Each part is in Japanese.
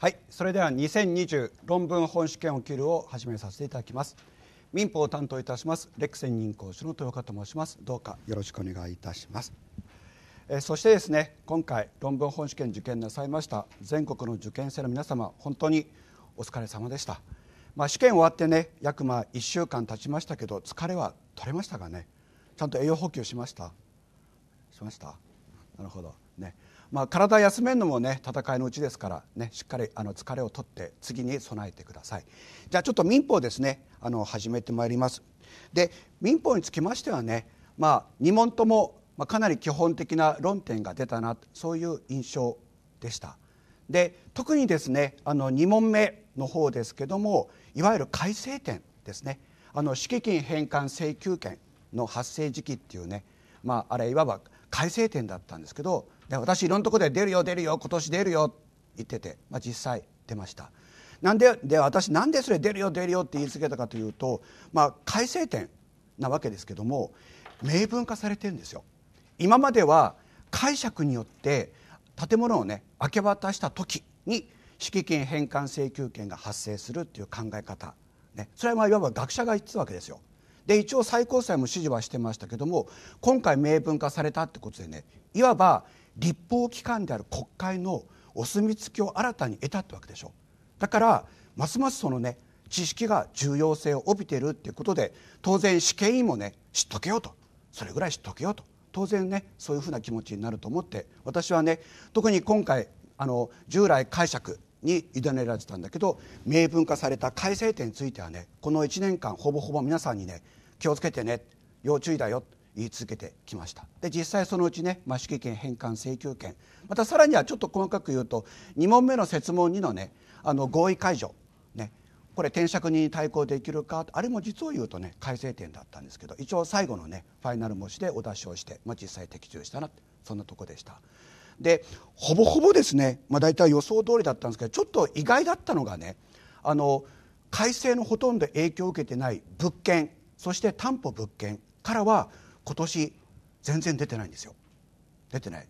はい、それでは2020論文本試験を切るを始めさせていただきます民法を担当いたしますレクセン任講師の豊川と申しますどうかよろしくお願いいたしますえそしてですね今回論文本試験受験なさいました全国の受験生の皆様本当にお疲れ様でしたまあ、試験終わってね約まあ1週間経ちましたけど疲れは取れましたかねちゃんと栄養補給しましたしましたなるほどねまあ、体休めるのもね戦いのうちですからねしっかりあの疲れをとって次に備えてくださいじゃあちょっと民法ですねあの始めてまいりますで民法につきましてはね、まあ、2問とも、まあ、かなり基本的な論点が出たなそういう印象でしたで特にですねあの2問目の方ですけどもいわゆる改正点ですねあの敷金返還請求権の発生時期っていうね、まあ、あれいわば改正点だったんですけどで私いろんなところで出るよ出るよ今年出るよ言ってて、まあ、実際出ましたなんでで私なんでそれ出るよ出るよって言い続けたかというと、まあ、改正点なわけですけども明文化されてるんですよ今までは解釈によって建物をね明け渡した時に敷金返還請求権が発生するっていう考え方、ね、それはいわば学者が言ってたわけですよ。で一応最高裁も指示はしてましたけども今回明文化されたってことでねいわば立法機関である国会のお墨付きを新たに得たってわけでしょだからますますそのね知識が重要性を帯びているっていうことで当然試験委員もね知っとけよとそれぐらい知っとけよと当然ねそういうふうな気持ちになると思って私はね特に今回あの従来解釈に委ねられてたんだけど明文化された改正点についてはねこの1年間ほぼほぼ皆さんにね気をつけてね要注意だよ言い続けてきましたで実際そのうちね、まあ、主権返還請求権またさらにはちょっと細かく言うと2問目の設問2のねあの合意解除ねこれ転借人に対抗できるかあれも実を言うとね改正点だったんですけど一応最後のねファイナル模試でお出しをして、まあ、実際的中したなそんなとこでした。でほぼほぼですね、まあ、大体予想通りだったんですけどちょっと意外だったのがねあの改正のほとんど影響を受けてない物件そして担保物件からは今年全然出てないんですよ出てない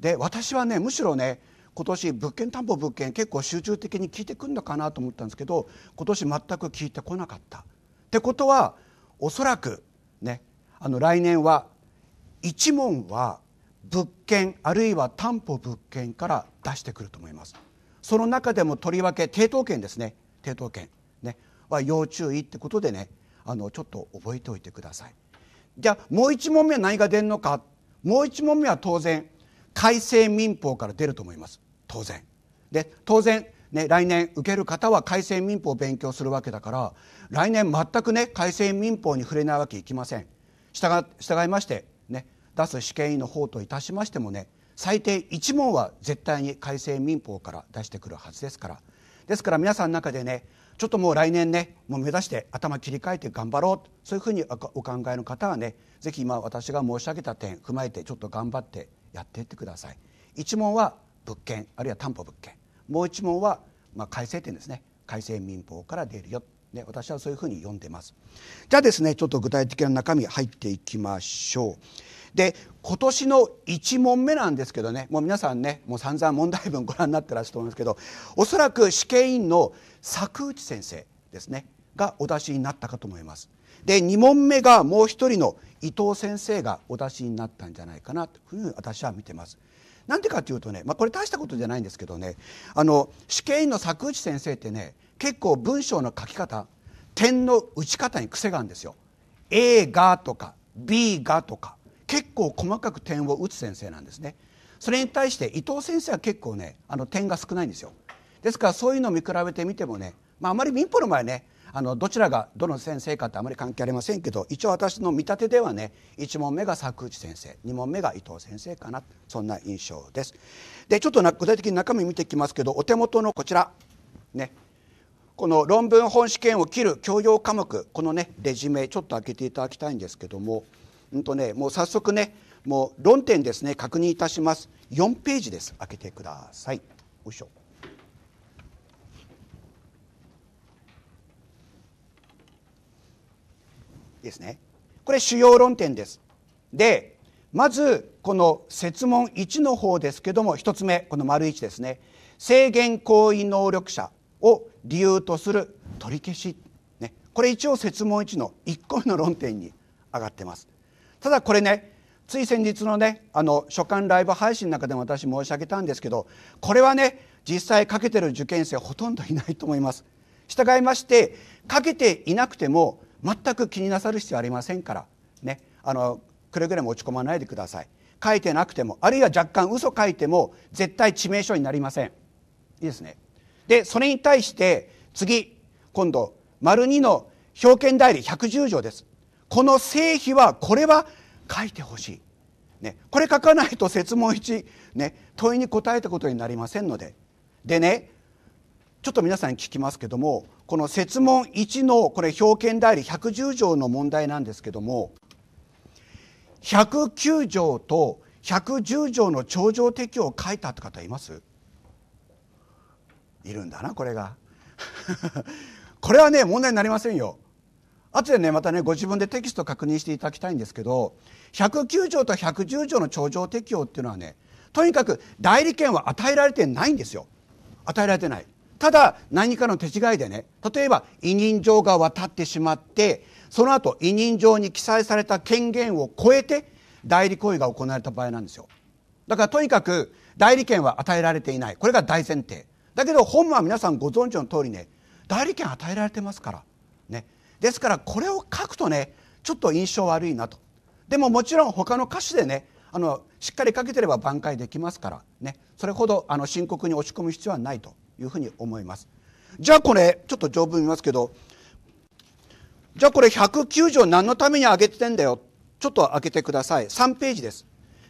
で私はねむしろね今年物件担保物件結構集中的に聞いてくるのかなと思ったんですけど今年全く聞いてこなかったってことはおそらくねあの来年は一問は物件あるいは担保物件から出してくると思いますその中でもとりわけ抵当権ですね抵当権ねは要注意ってことでねあのちょっと覚えておいてくださいじゃあもう1問目は何が出るのかもう一問目は当然改正民法から出ると思います当然。で当然ね、来年受ける方は改正民法を勉強するわけだから来年全くね改正民法に触れないわけいきません従いまして、ね、出す試験委員の方といたしましてもね最低1問は絶対に改正民法から出してくるはずですからですから皆さんの中でねちょっともう来年ねもう目指して頭切り替えて頑張ろうそういうふうにお考えの方はねぜひ今私が申し上げた点踏まえてちょっと頑張ってやっていってください。1問は物件あるいは担保物件もう1問は、まあ、改正点ですね改正民法から出るよね、私はそういうふうに読んでます。じゃあですねちょっと具体的な中身入っていきましょう。で今年の1問目なんですけどねもう皆さんねもう散々問題文ご覧になってらっしゃると思いますけどおそらく試験員の作内先生ですねがお出しになったかと思います。で2問目がもう一人の伊藤先生がお出しになったんじゃないかなというふうに私は見てます。なんでかというとね、まあ、これ大したことじゃないんですけどねあの試験員の作内先生ってね結構文章の書き方点の打ち方に癖があるんですよ。A がとか B がとか結構細かく点を打つ先生なんですね。それに対して伊藤先生は結構ねあの点が少ないんですよ。ですからそういうのを見比べてみてもね、まあ、あまり民法の前ねあのどちらがどの先生かってあまり関係ありませんけど一応私の見立てではね1問目が作内先生2問目が伊藤先生かなそんな印象です。でちょっと具体的に中身見ていきますけどお手元のこちらねこの論文本試験を切る教養科目このねレジュメちょっと開けていただきたいんですけども、うんとね、もう早速ねもう論点ですね確認いたします4ページです開けてくださいよいしょですねこれ主要論点ですでまずこの設問1の方ですけども1つ目この丸1ですね制限行為能力者を理由とする取り消し、ね、これ一応説問1の1個目の論点に上がってます。ただこれねつい先日のねあの初刊ライブ配信の中でも私申し上げたんですけどこれはね実際かけてる受験生ほとんどいないと思います。従いましてかけていなくても全く気になさる必要ありませんからねあのくれぐれも落ち込まないでください書いてなくてもあるいは若干嘘書いても絶対致命傷になりませんいいですねでそれに対して次今度丸2の表見代理110条ですこの成否はこれは書いてほしい、ね、これ書かないと設問1、ね、問いに答えたことになりませんのででねちょっと皆さんに聞きますけどもこの設問1のこれ表見代理110条の問題なんですけども109条と110条の頂上適用を書いたって方いますいるんだなこれが これはね問題になりませんよあとでねまたねご自分でテキスト確認していただきたいんですけど109条と110条の頂上適用っていうのはねとにかく代理権は与えられてないんですよ与えられてないただ何かの手違いでね例えば委任状が渡ってしまってその後委任状に記載された権限を超えて代理行為が行われた場合なんですよだからとにかく代理権は与えられていないこれが大前提だけど本は皆さんご存知の通りね代理権与えられてますから、ね、ですからこれを書くとねちょっと印象悪いなとでももちろん他の歌詞でねあのしっかり書けてれば挽回できますから、ね、それほどあの深刻に落ち込む必要はないというふうに思います。じゃあこれちょっと条文見ますけどじゃあこれ109条何のために上げてんだよちょっと開けてください3ページです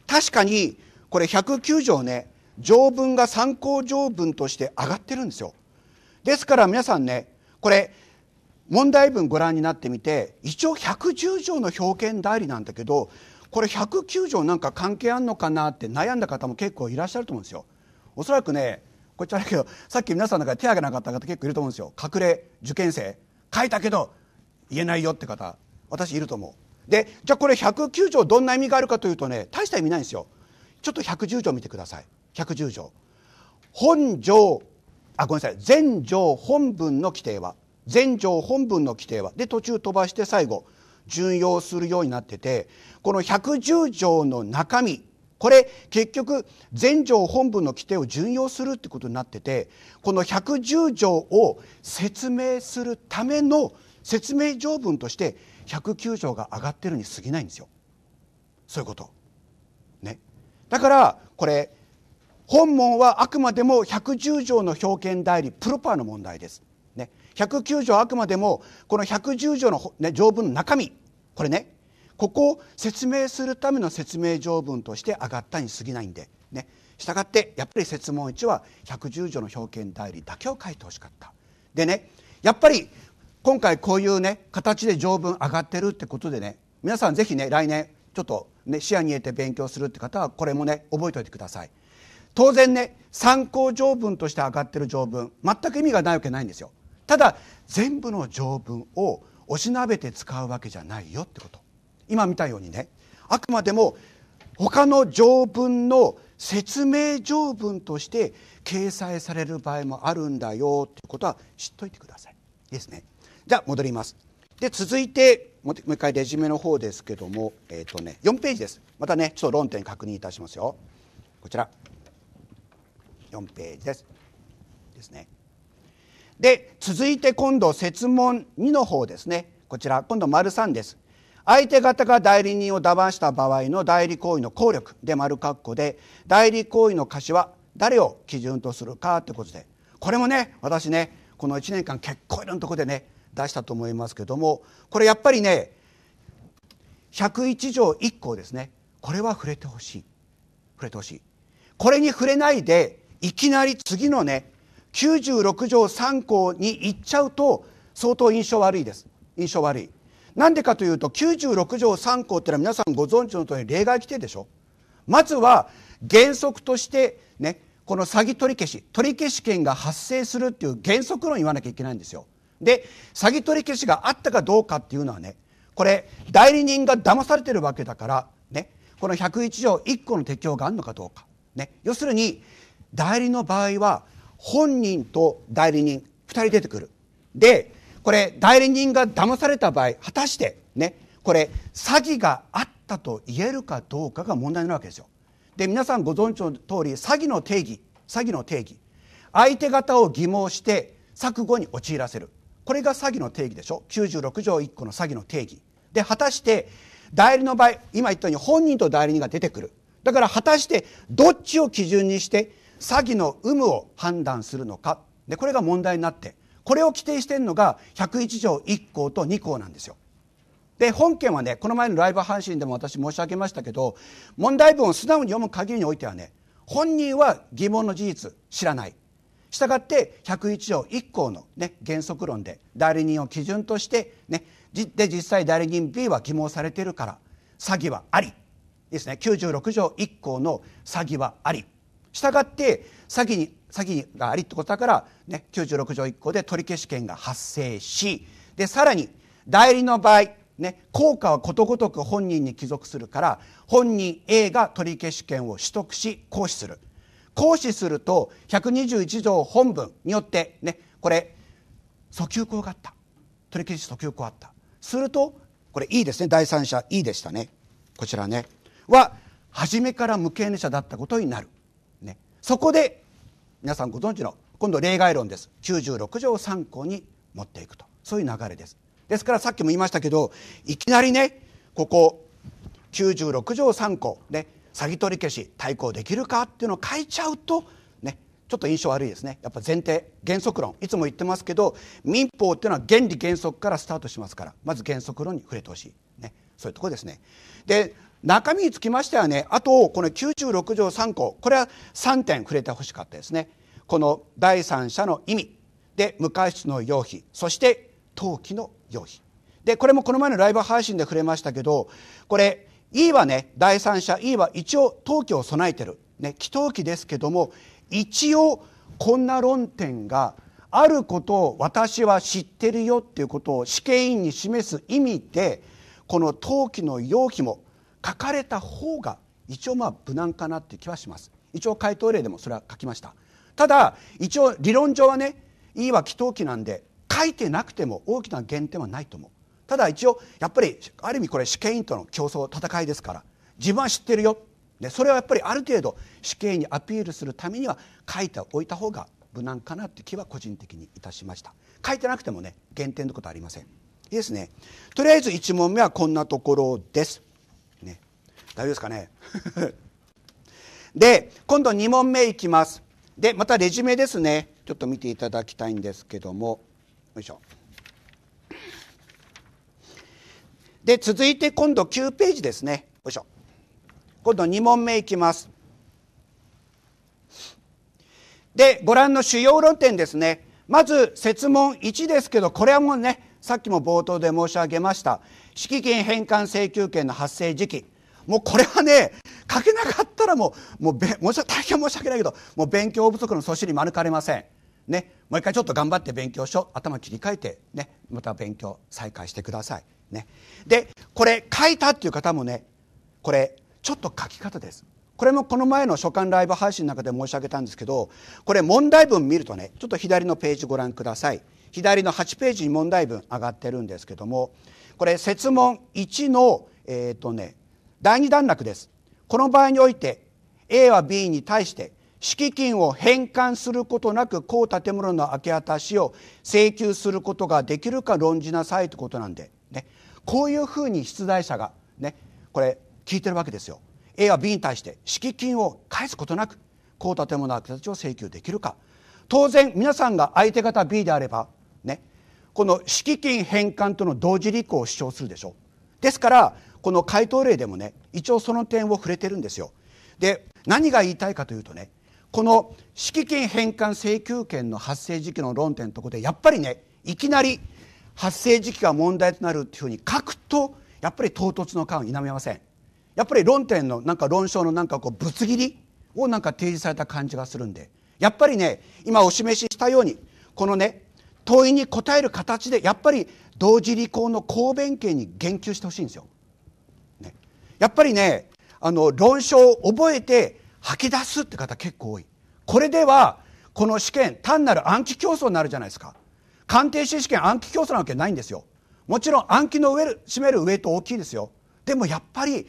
確かにこれ109条ね条文が参考条文として上がってるんですよですから皆さんねこれ問題文ご覧になってみて一応110条の表現代理なんだけどこれ109条なんか関係あんのかなって悩んだ方も結構いらっしゃると思うんですよおそらくねこっちだけどさっき皆さんの中で手挙げなかった方結構いると思うんですよ隠れ受験生書いたけど言えないよって方私いると思うでじゃあこれ109条どんな意味があるかというとね大した意味ないんですよちょっと110条見てください110条本条あごめんなさい全条本文の規定は全条本文の規定はで途中飛ばして最後順用するようになっててこの110条の中身これ結局全条本文の規定を順用するってことになっててこの110条を説明するための説明条文として109条が上がってるに過ぎないんですよそういうこと。ね、だからこれ本門はあくまでも110条の表現代理プロパーの問題です。ね、109条あくまでもこの110条の、ね、条文の中身これねここを説明するための説明条文として上がったに過ぎないんで、ね、したがってやっぱり説問1は110条の表現代理だけを書いてほしかった。でねやっぱり今回こういうね形で条文上がってるってことでね皆さんぜひね来年ちょっとね視野に入れて勉強するって方はこれもね覚えておいてください。当然ね参考条文として上がってる条文全く意味がないわけないんですよただ全部の条文をおしなべて使うわけじゃないよってこと今見たようにねあくまでも他の条文の説明条文として掲載される場合もあるんだよということは知っといてください。ですね。じゃあ戻ります。で続いてもう一回レジュメの方ですけども、えーとね、4ページです。またねちょっと論点確認いたしますよ。こちら4ページです。ですね。で続いて今度設問2の方ですねこちら今度丸三です。相手方が代理人を騙した場合の代理行為の効力で丸括弧で代理行為の可視は誰を基準とするかということでこれもね私ねこの1年間結構いろんなとこでね出したと思いますけどもこれやっぱりね101条1項ですねこれは触れてほしい触れてほしいこれに触れないでいきなり次のね96条3項に行っちゃうと相当印象悪いです印象悪いなんでかというと96条3項ってのは皆さんご存知の通り例外規定でしょまずは原則としてねこの詐欺取り消し取り消し権が発生するっていう原則論言わなきゃいけないんですよで詐欺取り消しがあったかどうかっていうのはねこれ代理人が騙されてるわけだからねこの101条1個の適用があるのかどうかね要するに代理の場合は本人と代理人2人出てくるでこれ代理人が騙された場合果たしてねこれ詐欺があったと言えるかどうかが問題なわけですよで皆さんご存知の通り詐欺の定義詐欺の定義相手方を疑問して錯誤に陥らせるこれが詐欺の定義でしょ96条1個の詐欺の定義で果たして代理の場合今言ったように本人と代理人が出てくるだから果たしてどっちを基準にして詐欺の有無を判断するのかでこれが問題になってこれを規定しているのが101条1項と2項なんですよ。で本件はねこの前のライブ配信でも私申し上げましたけど問題文を素直に読む限りにおいてはね本人は疑問の事実知らないしたがって101条1項の、ね、原則論で代理人を基準として、ね、で実際代理人 B は疑問されているから詐欺はありですね96条1項の詐欺はありしたがって先に先がありってことだから、ね、96条1項で取り消し権が発生しでさらに代理の場合、ね、効果はことごとく本人に帰属するから本人 A が取り消し権を取得し行使する行使すると121条本文によって、ね、これ訴求項があった取り消し訴求項あったするとこれ E ですね第三者 E でしたねこちらねは初めから無権利者だったことになるそこで皆さんご存知の今度例外論です96条3項に持っていくとそういう流れですですからさっきも言いましたけどいきなりねここ96条3項ね詐欺取り消し対抗できるかっていうのを書いちゃうとねちょっと印象悪いですねやっぱ前提原則論いつも言ってますけど民法っていうのは原理原則からスタートしますからまず原則論に触れてほしい、ね、そういうところですねで中身につきましてはねあとこの96条3項これは3点触れてほしかったですねこの第三者の意味で無過失の要否そして登記の要否でこれもこの前のライブ配信で触れましたけどこれ E はね第三者 E は一応登記を備えてる、ね、既登記ですけども一応こんな論点があることを私は知ってるよっていうことを試験員に示す意味でこの登記の要否も書かれた方が一応まあ無難かなって気はします一応回答例でもそれは書きましたただ一応理論上はねいいは祈祷記なんで書いてなくても大きな減点はないと思うただ一応やっぱりある意味これ試験員との競争戦いですから自分は知ってるよでそれはやっぱりある程度死刑にアピールするためには書いておいた方が無難かなって気は個人的にいたしました書いてなくてもね減点のことはありませんいいですねとりあえず1問目はこんなところです大丈夫ですかね で今度2問目いきますでまたレジュメですねちょっと見ていただきたいんですけどもよいしょで続いて今度9ページですねよいしょ今度2問目いきますでご覧の主要論点ですねまず設問1ですけどこれはもうねさっきも冒頭で申し上げました敷金返還請求権の発生時期もうこれはね書けなかったらもうもうべ、も大変申し訳ないけどもう勉強不足の阻止に免れません。ね、もう一回ちょっと頑張って勉強しよう頭切り替えて、ね、また勉強再開してください。ね、でこれ書いたっていう方もねこれちょっと書き方です。これもこの前の書簡ライブ配信の中で申し上げたんですけどこれ問題文見るとねちょっと左のページご覧ください左の8ページに問題文上がってるんですけどもこれ設問1のえっ、ー、とね第二段落ですこの場合において A は B に対して敷金を返還することなく高建物の明け渡しを請求することができるか論じなさいということなんで、ね、こういうふうに出題者が、ね、これ聞いてるわけですよ。A は B に対して敷金を返すことなく高建物の明け渡しを請求できるか当然皆さんが相手方 B であれば、ね、この敷金返還との同時履行を主張するでしょ。ですからこの回答例でもね一応その点を触れてるんですよ。で何が言いたいかというとねこの敷金返還請求権の発生時期の論点のとこでやっぱりねいきなり発生時期が問題となるというふうに書くとやっぱり唐突の感を否めません。やっぱり論点のなんか論証のなんかこうぶつ切りをなんか提示された感じがするんでやっぱりね今お示ししたようにこのね問いに答える形でやっぱり同時履行の公弁権に言及してほしいんですよ。やっぱりねあの論証を覚えて吐き出すって方結構多いこれではこの試験単なる暗記競争になるじゃないですか鑑定士試験暗記競争なわけないんですよもちろん暗記の上占めるウエイト大きいですよでもやっぱり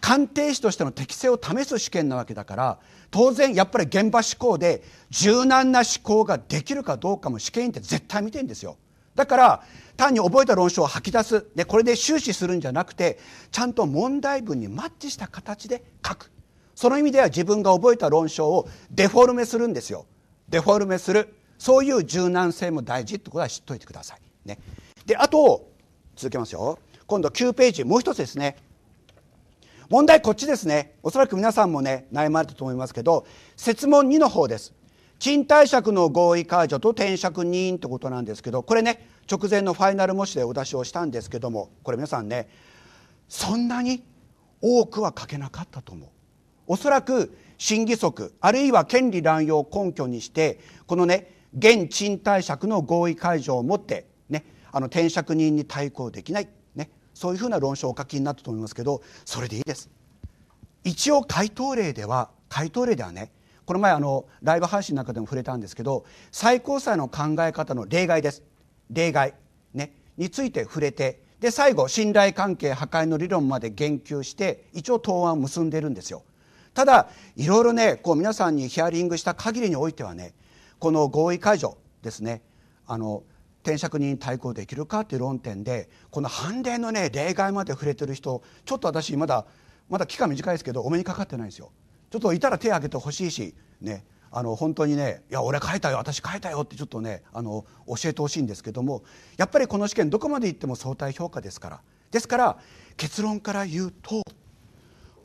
鑑定士としての適性を試す試験なわけだから当然やっぱり現場思考で柔軟な思考ができるかどうかも試験員って絶対見てんですよだから単に覚えた論証を吐き出すでこれで終始するんじゃなくてちゃんと問題文にマッチした形で書くその意味では自分が覚えた論証をデフォルメするんですよデフォルメするそういう柔軟性も大事ってことは知っといてください。ね、であと続けますよ今度9ページもう一つですね問題こっちですねおそらく皆さんもね悩まれたと思いますけど設問2の方です賃貸借の合意解除と転借人ってことなんですけどこれね直前のファイナル模試でお出しをしたんですけどもこれ皆さんねそんなに多くは書けなかったと思う。おそらく審議則あるいは権利乱用根拠にしてこのね現賃貸借の合意解除をもってねあの転借人に対抗できない、ね、そういうふうな論証をお書きになったと思いますけどそれでいいです。一応回答例では回答例ではねこの前あのライブ配信の中でも触れたんですけど最高裁の考え方の例外です例外、ね、について触れてで最後信頼関係破壊の理論まで言及して一応答案を結んでるんですよただいろいろねこう皆さんにヒアリングした限りにおいてはねこの合意解除ですねあの転職に対抗できるかという論点でこの判例のね例外まで触れてる人ちょっと私まだまだ期間短いですけどお目にかかってないんですよちょっといたら手挙げてほしいしねあの本当にね「いや俺書いたよ私書いたよ」ってちょっとねあの教えてほしいんですけどもやっぱりこの試験どこまでいっても相対評価ですからですから結論から言うと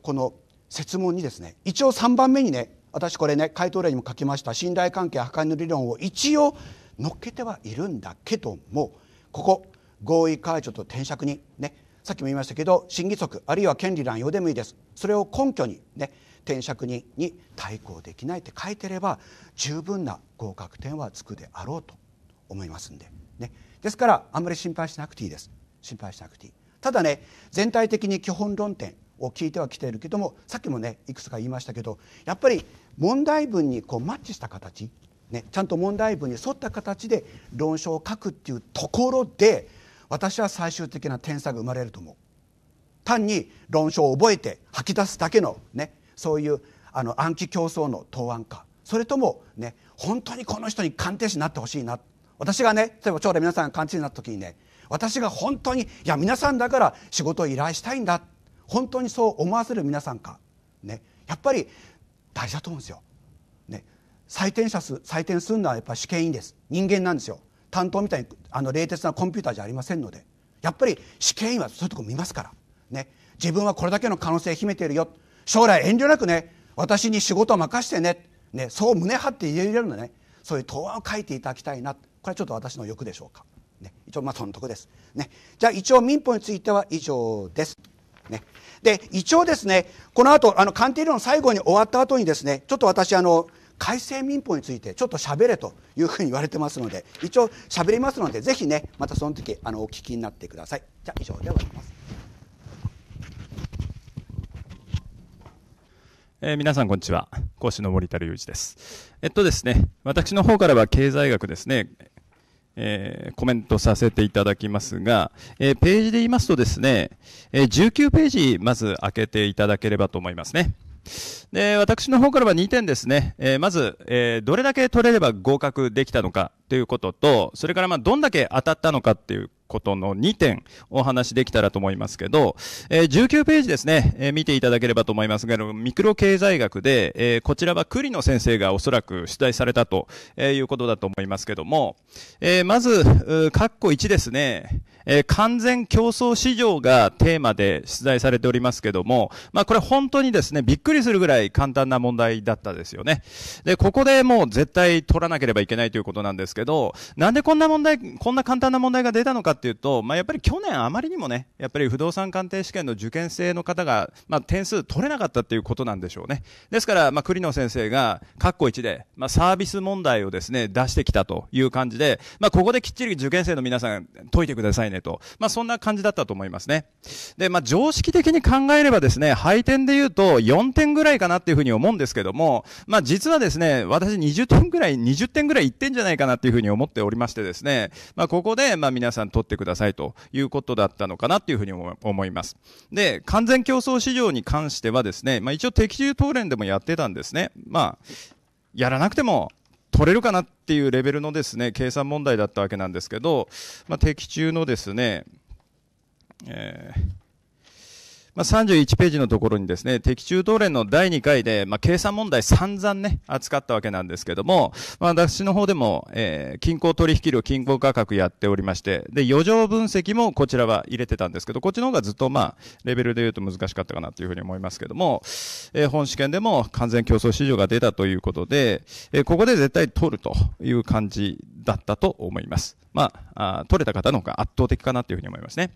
この設問にですね一応3番目にね私これね回答例にも書きました信頼関係破壊の理論を一応乗っけてはいるんだけどもここ合意解除と転職にねさっきも言いましたけど審議則あるいは権利乱用でもいいですそれを根拠にね転職にに対抗できないって書いてれば十分な合格点はつくであろうと思いますんで、ね、ですからあんまり心配しなくていいです心配しなくていいただね全体的に基本論点を聞いてはきているけどもさっきもねいくつか言いましたけどやっぱり問題文にこうマッチした形、ね、ちゃんと問題文に沿った形で論証を書くっていうところで私は最終的な点差が生まれると思う。単に論証を覚えて吐き出すだけの、ね、そういうあの暗記競争の答案かそれともね本当にこの人に鑑定士になってほしいな私がね例えば将来皆さんが鑑定士になった時にね私が本当にいや皆さんだから仕事を依頼したいんだ本当にそう思わせる皆さんか、ね、やっぱり大事だと思うんですよ。ね、採点者す採点するのはやっぱり試験員です人間なんですよ担当みたいにあの冷徹なコンピューターじゃありませんのでやっぱり試験員はそういうとこ見ますから、ね、自分はこれだけの可能性秘めているよ将来遠慮なくね私に仕事を任してねねそう胸張って言えるようなねそういう答案を書いていただきたいなこれはちょっと私の欲でしょうか、ね、一応まあそのとこです、ね、じゃあ一応民法については以上です。ね、で一応ですねこの後あの鑑定論最後に終わった後にですねちょっと私あの改正民法についてちょっと喋れというふうに言われてますので一応喋りますのでぜひねまたその時あのお聞きになってください。じゃ以上で終わります。えー、皆さんこんにちは。講師の森田隆二です。えっとですね、私の方からは経済学ですね、えー、コメントさせていただきますが、えー、ページで言いますとですね、え19ページまず開けていただければと思いますね。で、私の方からは2点ですね。えまず、えどれだけ取れれば合格できたのかということと、それからまあどんだけ当たったのかっていうことの2点お話できたらと思いますけど、えー、19ページですね、えー、見ていただければと思いますが、ミクロ経済学で、えー、こちらは栗野先生がおそらく出題されたと、えいうことだと思いますけども、えまず、カッコ1ですね、え完全競争市場がテーマで出題されておりますけども、まあこれ本当にですね、びっくりするぐらい簡単な問題だったですよね。で、ここでもう絶対取らなければいけないということなんですけど、なんでこんな問題、こんな簡単な問題が出たのかっていうと、まあ、やっぱり去年あまりにもね、やっぱり不動産鑑定試験の受験生の方が、まあ、点数取れなかったっていうことなんでしょうね。ですから、まあ、栗野先生が、括弧1で、まあ、サービス問題をですね、出してきたという感じで、まあ、ここできっちり受験生の皆さん解いてくださいねと、まあ、そんな感じだったと思いますね。で、まあ、常識的に考えればですね、配点で言うと4点ぐらいかなっていうふうに思うんですけども、まあ、実はですね、私20点ぐらい、20点ぐらいいってんじゃないかなっていうふうに思っておりましてですね、まあ、ここで、まあ、皆さん取ってってくださいということだったのかなっていうふうに思います。で、完全競争市場に関してはですね、まあ一応的中討練でもやってたんですね。まあ、やらなくても取れるかなっていうレベルのですね、計算問題だったわけなんですけど、まあ、的中のですね、えーまあ、31ページのところにですね、敵中東連の第2回で、まあ、計算問題散々ね、扱ったわけなんですけども、まあ、私の方でも、えー、均衡取引量、均衡価格やっておりまして、で、余剰分析もこちらは入れてたんですけど、こっちの方がずっとまあ、レベルで言うと難しかったかなというふうに思いますけども、えー、本試験でも完全競争市場が出たということで、えー、ここで絶対取るという感じだったと思います。まあ、あ取れた方の方が圧倒的かなというふうに思いますね。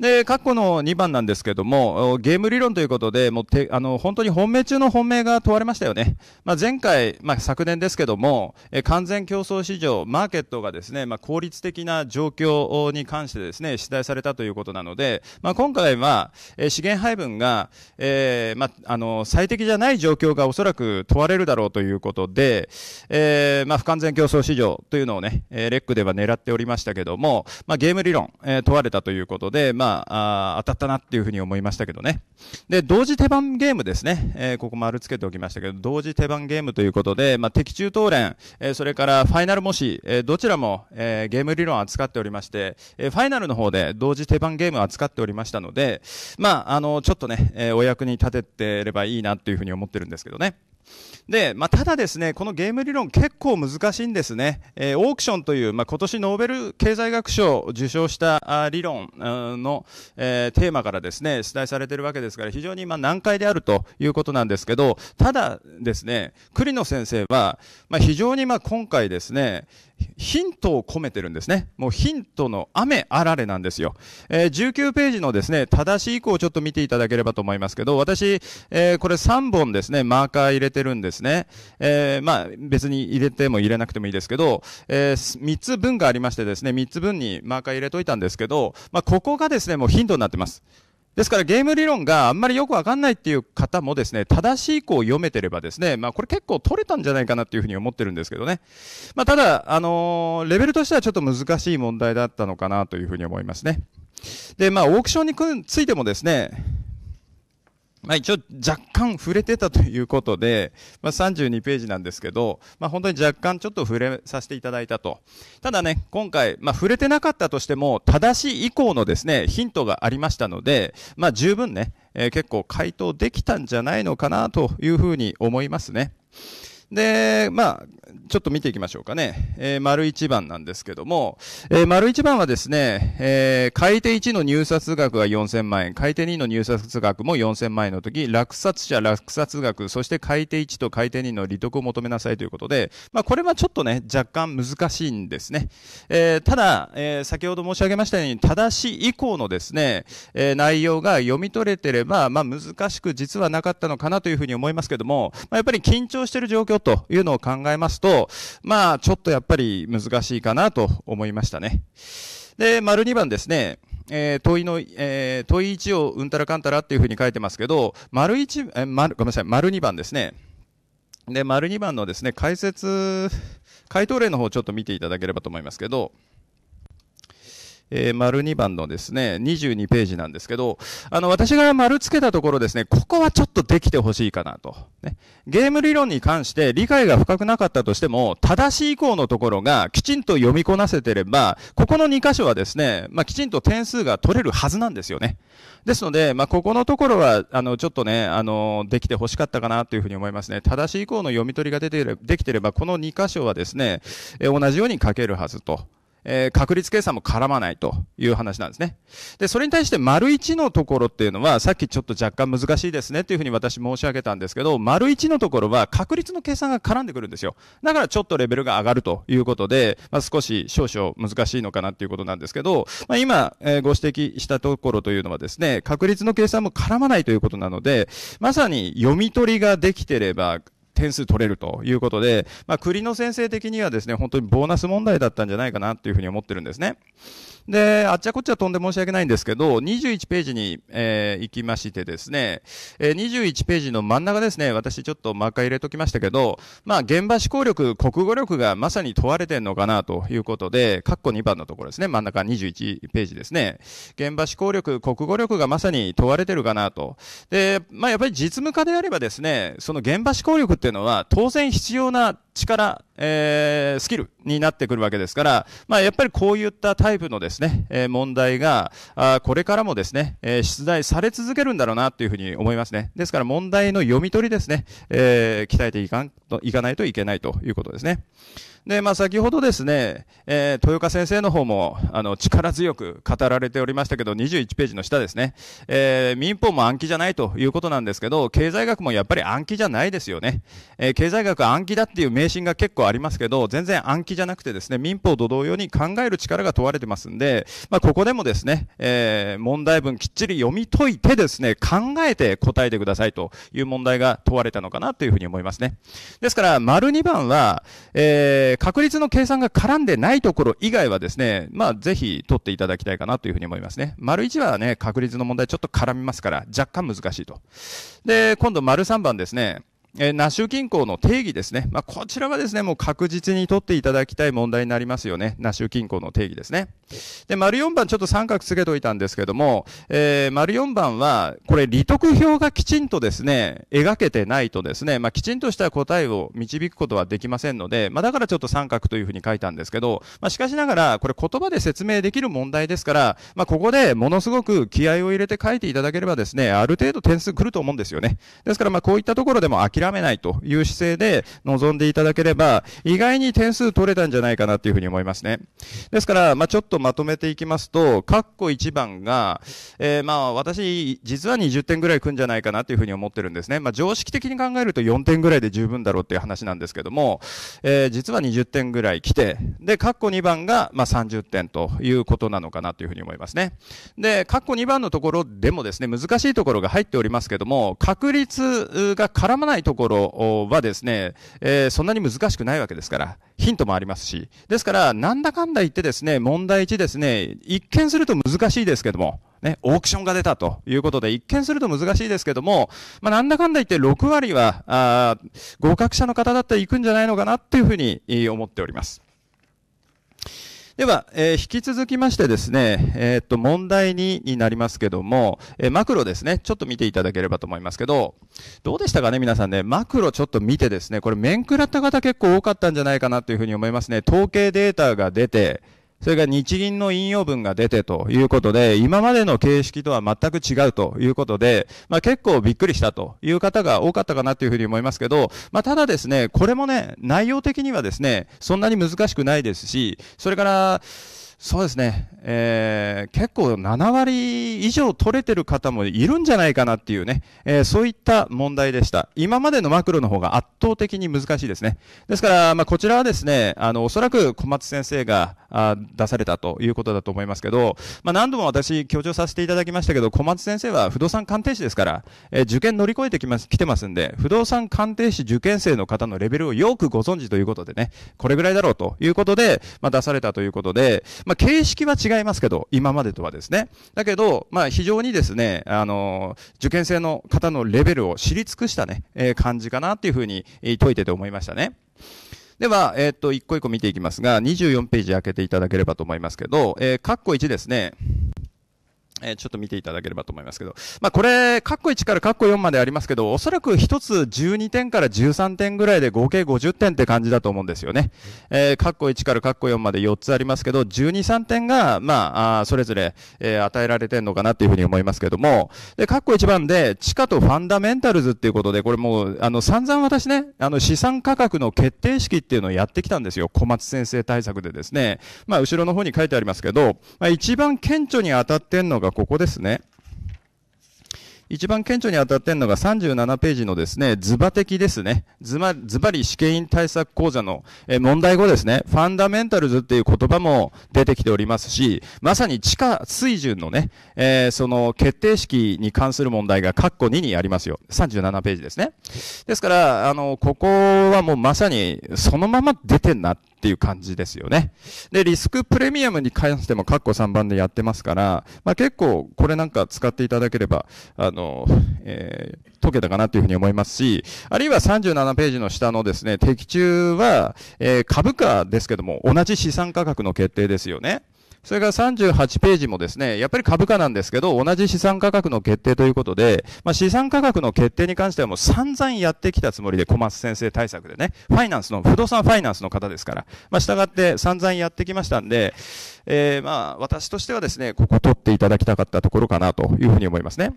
で、括弧の2番なんですけども、ゲーム理論ということで、もうて、あの、本当に本命中の本命が問われましたよね。まあ、前回、まあ、昨年ですけども、え完全競争市場、マーケットがですね、まあ、効率的な状況に関してですね、出題されたということなので、まあ、今回は、え資源配分が、えー、まあ、あの、最適じゃない状況がおそらく問われるだろうということで、えー、まあ、不完全競争市場というのをね、えレックでは狙っておりましたけども、まあ、ゲーム理論、え問われたということで、まああ、当たったなっていうふうに思いましたけどね。で、同時手番ゲームですね。えー、ここ丸つけておきましたけど、同時手番ゲームということで、まあ、敵中東連、えー、それからファイナル模試、えー、どちらも、えー、ゲーム理論を扱っておりまして、えー、ファイナルの方で同時手番ゲームを扱っておりましたので、まあ、あの、ちょっとね、えー、お役に立ててればいいなっていうふうに思ってるんですけどね。で、まあ、ただですね、このゲーム理論結構難しいんですね。えー、オークションという、まあ、今年ノーベル経済学賞を受賞した理論の、えー、テーマからですね、出題されているわけですから、非常にまあ難解であるということなんですけど、ただですね、栗野先生は、まあ、非常にまあ今回ですね、ヒントを込めてるんですね。もうヒントの雨あられなんですよ。えー、19ページのですね、正しい以降をちょっと見ていただければと思いますけど、私、えー、これ3本ですね、マーカー入れてるんですね。えー、まあ、別に入れても入れなくてもいいですけど、え3つ分がありましてですね、3つ分にマーカー入れといたんですけど、まあ、ここがですね、もうヒントになってます。ですからゲーム理論があんまりよくわかんないっていう方もですね、正しい子を読めてればですね、まあこれ結構取れたんじゃないかなっていうふうに思ってるんですけどね。まあただ、あのー、レベルとしてはちょっと難しい問題だったのかなというふうに思いますね。で、まあオークションについてもですね、まあ、一応若干触れてたということで、まあ、32ページなんですけど、まあ、本当に若干ちょっと触れさせていただいたと。ただね、今回、まあ、触れてなかったとしても、正しい以降のですね、ヒントがありましたので、まあ、十分ね、えー、結構回答できたんじゃないのかなというふうに思いますね。で、まあ、ちょっと見ていきましょうかね。えー、丸一番なんですけども、えー、丸一番はですね、えー、買手1の入札額が4000万円、買手2の入札額も4000万円の時、落札者、落札額、そして買手1と買手2の利得を求めなさいということで、まあ、これはちょっとね、若干難しいんですね。えー、ただ、えー、先ほど申し上げましたように、正し以降のですね、えー、内容が読み取れてれば、まあ、難しく実はなかったのかなというふうに思いますけども、まあ、やっぱり緊張している状況というのを考えますますと、まあ、ちょっとやっぱり難しいかなと思いましたね。で、丸2番ですね。えー、問いの、えー、問い1をうんたらかんたらっていうふうに書いてますけど、丸1、えー、丸、ごめんなさい、丸2番ですね。で、丸2番のですね、解説、回答例の方をちょっと見ていただければと思いますけど、えー、丸2番のですね、22ページなんですけど、あの、私が丸つけたところですね、ここはちょっとできてほしいかなと。ね。ゲーム理論に関して理解が深くなかったとしても、正しい以降のところがきちんと読みこなせてれば、ここの2箇所はですね、まあ、きちんと点数が取れるはずなんですよね。ですので、まあ、ここのところは、あの、ちょっとね、あの、できてほしかったかなというふうに思いますね。正しい以降の読み取りが出てできてれば、この2箇所はですね、えー、同じように書けるはずと。えー、確率計算も絡まないという話なんですね。で、それに対して丸1のところっていうのは、さっきちょっと若干難しいですねっていうふうに私申し上げたんですけど、丸1のところは確率の計算が絡んでくるんですよ。だからちょっとレベルが上がるということで、まあ、少し少々難しいのかなっていうことなんですけど、まあ、今、えー、ご指摘したところというのはですね、確率の計算も絡まないということなので、まさに読み取りができてれば、点数取れるということで、まあ、国の先生的にはですね、本当にボーナス問題だったんじゃないかなというふうに思ってるんですね。で、あっちゃこっちゃ飛んで申し訳ないんですけど、21ページに、えー、行きましてですね、えー、21ページの真ん中ですね、私ちょっと真っ赤ー入れときましたけど、まあ、現場思考力、国語力がまさに問われてるのかなということで、括弧2番のところですね、真ん中21ページですね。現場思考力、国語力がまさに問われてるかなと。で、まあ、やっぱり実務家であればですね、その現場思考力っていうのは当然必要な力えー、スキルになってくるわけですから、まあ、やっぱりこういったタイプのですね、えー、問題が、あこれからもですね、えー、出題され続けるんだろうなというふうに思いますね。ですから問題の読み取りですね、えー、鍛えていかんと、いかないといけないということですね。で、まあ、先ほどですね、えー、豊川先生の方も、あの、力強く語られておりましたけど、21ページの下ですね。えー、民法も暗記じゃないということなんですけど、経済学もやっぱり暗記じゃないですよね。えー、経済学暗記だっていう迷信が結構ありますけど、全然暗記じゃなくてですね、民法と同様に考える力が問われてますんで、まあ、ここでもですね、えー、問題文きっちり読み解いてですね、考えて答えてくださいという問題が問われたのかなというふうに思いますね。ですから、丸2番は、えーえー、確率の計算が絡んでないところ以外はですね、まあ、ぜひ取っていただきたいかなというふうに思いますね。丸1はね、確率の問題ちょっと絡みますから、若干難しいと。で、今度丸3番ですね。えー、ナッシュ銀行の定義ですね。まあ、こちらはですね、もう確実に取っていただきたい問題になりますよね。ナッシュ銀行の定義ですね。で、丸4番ちょっと三角つけといたんですけども、えー、丸4番は、これ利得表がきちんとですね、描けてないとですね、まあ、きちんとした答えを導くことはできませんので、まあ、だからちょっと三角というふうに書いたんですけど、まあ、しかしながら、これ言葉で説明できる問題ですから、まあ、ここでものすごく気合を入れて書いていただければですね、ある程度点数来ると思うんですよね。ですから、まこういったところでも諦諦めないという姿勢で臨んでいただければ、意外に点数取れたんじゃないかなというふうに思いますね。ですから、まあ、ちょっとまとめていきますと、ッコ1番が、えー、まあ、私、実は20点ぐらいくんじゃないかなというふうに思ってるんですね。まあ、常識的に考えると4点ぐらいで十分だろうっていう話なんですけども、えー、実は20点ぐらい来て、で、ッコ2番が、まあ、30点ということなのかなというふうに思いますね。で、ッコ2番のところでもですね、難しいところが入っておりますけども、確率が絡まないとところはですね、えー、そんなに難しくないわけですから、ヒントもありますし。ですから、なんだかんだ言ってですね、問題1ですね、一見すると難しいですけども、ね、オークションが出たということで、一見すると難しいですけども、まあ、なんだかんだ言って6割は、あ合格者の方だったら行くんじゃないのかなっていうふうに思っております。では、えー、引き続きましてですね、えー、っと、問題2になりますけども、えー、マクロですね、ちょっと見ていただければと思いますけど、どうでしたかね、皆さんね、マクロちょっと見てですね、これ面食らった方結構多かったんじゃないかなというふうに思いますね。統計データが出て、それから日銀の引用文が出てということで、今までの形式とは全く違うということで、まあ、結構びっくりしたという方が多かったかなというふうに思いますけど、まあ、ただですね、これもね、内容的にはですね、そんなに難しくないですし、それから、そうですね、えー、結構7割以上取れてる方もいるんじゃないかなっていうね、えー、そういった問題でした。今までのマクロの方が圧倒的に難しいですね。ですから、まあ、こちらはですね、あの、おそらく小松先生が出されたということだと思いますけど、まあ、何度も私強調させていただきましたけど、小松先生は不動産鑑定士ですから、えー、受験乗り越えてきます、来てますんで、不動産鑑定士受験生の方のレベルをよくご存知ということでね、これぐらいだろうということで、まあ、出されたということで、まあ、形式は違いますけど、今までとはですね。だけど、まあ、非常にですね、あの、受験生の方のレベルを知り尽くしたね、えー、感じかなっていうふうに、えー、解いてて思いましたね。では、えー、っと、一個一個見ていきますが、24ページ開けていただければと思いますけど、えー、カッコ1ですね。えー、ちょっと見ていただければと思いますけど。まあ、これ、カッコ1からカッコ4までありますけど、おそらく1つ12点から13点ぐらいで合計50点って感じだと思うんですよね。えー、カッコ1からカッコ4まで4つありますけど、12、3点が、まあ、あそれぞれ、えー、与えられてんのかなっていうふうに思いますけども、で、カッコ1番で、地価とファンダメンタルズっていうことで、これもう、あの、散々私ね、あの、資産価格の決定式っていうのをやってきたんですよ。小松先生対策でですね。まあ、後ろの方に書いてありますけど、まあ、一番顕著に当たってんのがここですね。一番顕著に当たってんのが37ページのですね、ズバ的ですね。ズバ、ズバリ試験員対策講座の、問題後ですね、ファンダメンタルズっていう言葉も出てきておりますし、まさに地下水準のね、えー、その決定式に関する問題が括弧2にありますよ。37ページですね。ですから、あの、ここはもうまさにそのまま出てんなっていう感じですよね。で、リスクプレミアムに関しても括弧3番でやってますから、まあ、結構これなんか使っていただければ、あの、の、えー、解けたかなというふうに思いますし、あるいは37ページの下のですね、的中は、えー、株価ですけども、同じ資産価格の決定ですよね。それから38ページもですね、やっぱり株価なんですけど、同じ資産価格の決定ということで、まあ、資産価格の決定に関してはもう散々やってきたつもりで、小松先生対策でね、ファイナンスの、不動産ファイナンスの方ですから、まあ、従って散々やってきましたんで、えー、まあ、私としてはですね、ここ取っていただきたかったところかなというふうに思いますね。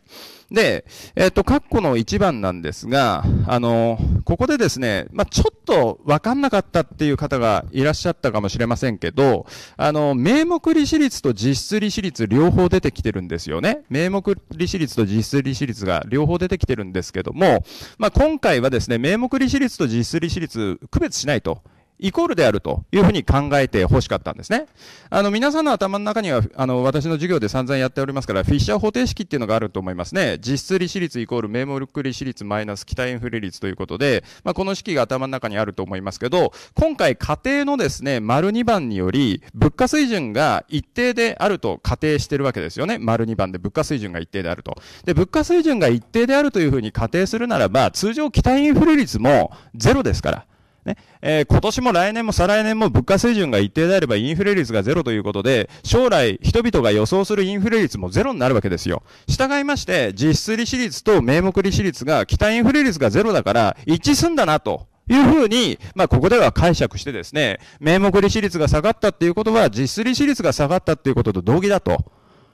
で、えっ、ー、と、括弧の1番なんですが、あの、ここでですね、まあ、ちょっとわかんなかったっていう方がいらっしゃったかもしれませんけど、あの、名目利子率と実質利子率両方出てきてるんですよね。名目利子率と実質利子率が両方出てきてるんですけども、まあ、今回はですね、名目利子率と実質利子率区別しないと。イコールであるというふうに考えて欲しかったんですね。あの、皆さんの頭の中には、あの、私の授業で散々やっておりますから、フィッシャー方程式っていうのがあると思いますね。実質利子率イコール名目利子率マイナス期待インフレ率ということで、まあ、この式が頭の中にあると思いますけど、今回家庭のですね、丸2番により、物価水準が一定であると仮定してるわけですよね。丸2番で物価水準が一定であると。で、物価水準が一定であるというふうに仮定するならば、通常期待インフレ率もゼロですから。ね。えー、今年も来年も再来年も物価水準が一定であればインフレ率がゼロということで、将来人々が予想するインフレ率もゼロになるわけですよ。従いまして、実質利子率と名目利子率が、期待インフレ率がゼロだから、一致すんだなと。いうふうに、まあ、ここでは解釈してですね、名目利子率が下がったっていうことは、実質利子率が下がったっていうことと同義だと。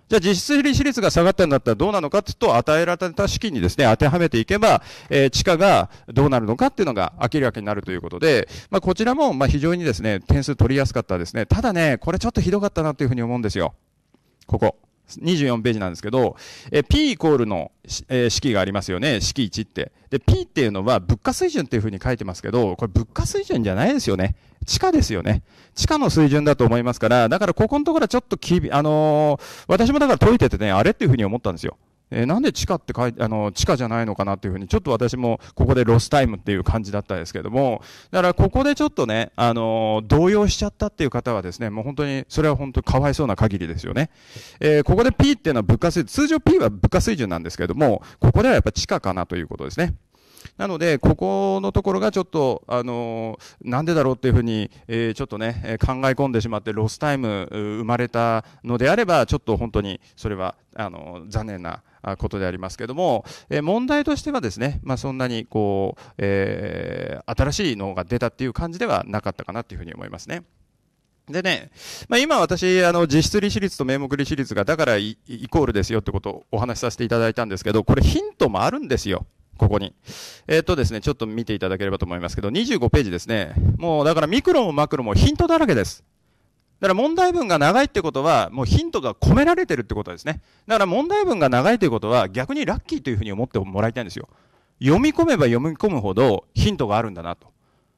じゃあ実質利子率が下がったんだったらどうなのかっていうと、与えられた資金にですね、当てはめていけば、えー、地価がどうなるのかっていうのが明らかになるということで、まあ、こちらも、まあ、非常にですね、点数取りやすかったですね。ただね、これちょっとひどかったなというふうに思うんですよ。ここ。24ページなんですけど、え P イコールの、え式がありますよね。式1って。で、P っていうのは物価水準っていうふうに書いてますけど、これ物価水準じゃないですよね。地価ですよね。地価の水準だと思いますから、だからここのところはちょっときび、あのー、私もだから解いててね、あれっていうふうに思ったんですよ。えー、なんで地下って書いて、あの、地下じゃないのかなっていうふうに、ちょっと私もここでロスタイムっていう感じだったですけども、だからここでちょっとね、あの、動揺しちゃったっていう方はですね、もう本当に、それは本当にかわいそうな限りですよね。えー、ここで P っていうのは物価水準、通常 P は物価水準なんですけども、ここではやっぱ地下かなということですね。なので、ここのところがちょっと、あのなんでだろうっていうふうに、えー、ちょっとね、えー、考え込んでしまって、ロスタイム生まれたのであれば、ちょっと本当に、それは、あの残念なことでありますけども、え問題としてはですね、まあ、そんなにこう、えー、新しいのが出たっていう感じではなかったかなというふうに思いますね。でね、まあ、今私、あの、実質利子率と名目利子率が、だからイコールですよってことをお話しさせていただいたんですけど、これヒントもあるんですよ。ここに。えっ、ー、とですね、ちょっと見ていただければと思いますけど、25ページですね。もうだからミクロもマクロもヒントだらけです。だから問題文が長いってことは、もうヒントが込められてるってことですね。だから問題文が長いということは、逆にラッキーというふうに思ってもらいたいんですよ。読み込めば読み込むほどヒントがあるんだなと。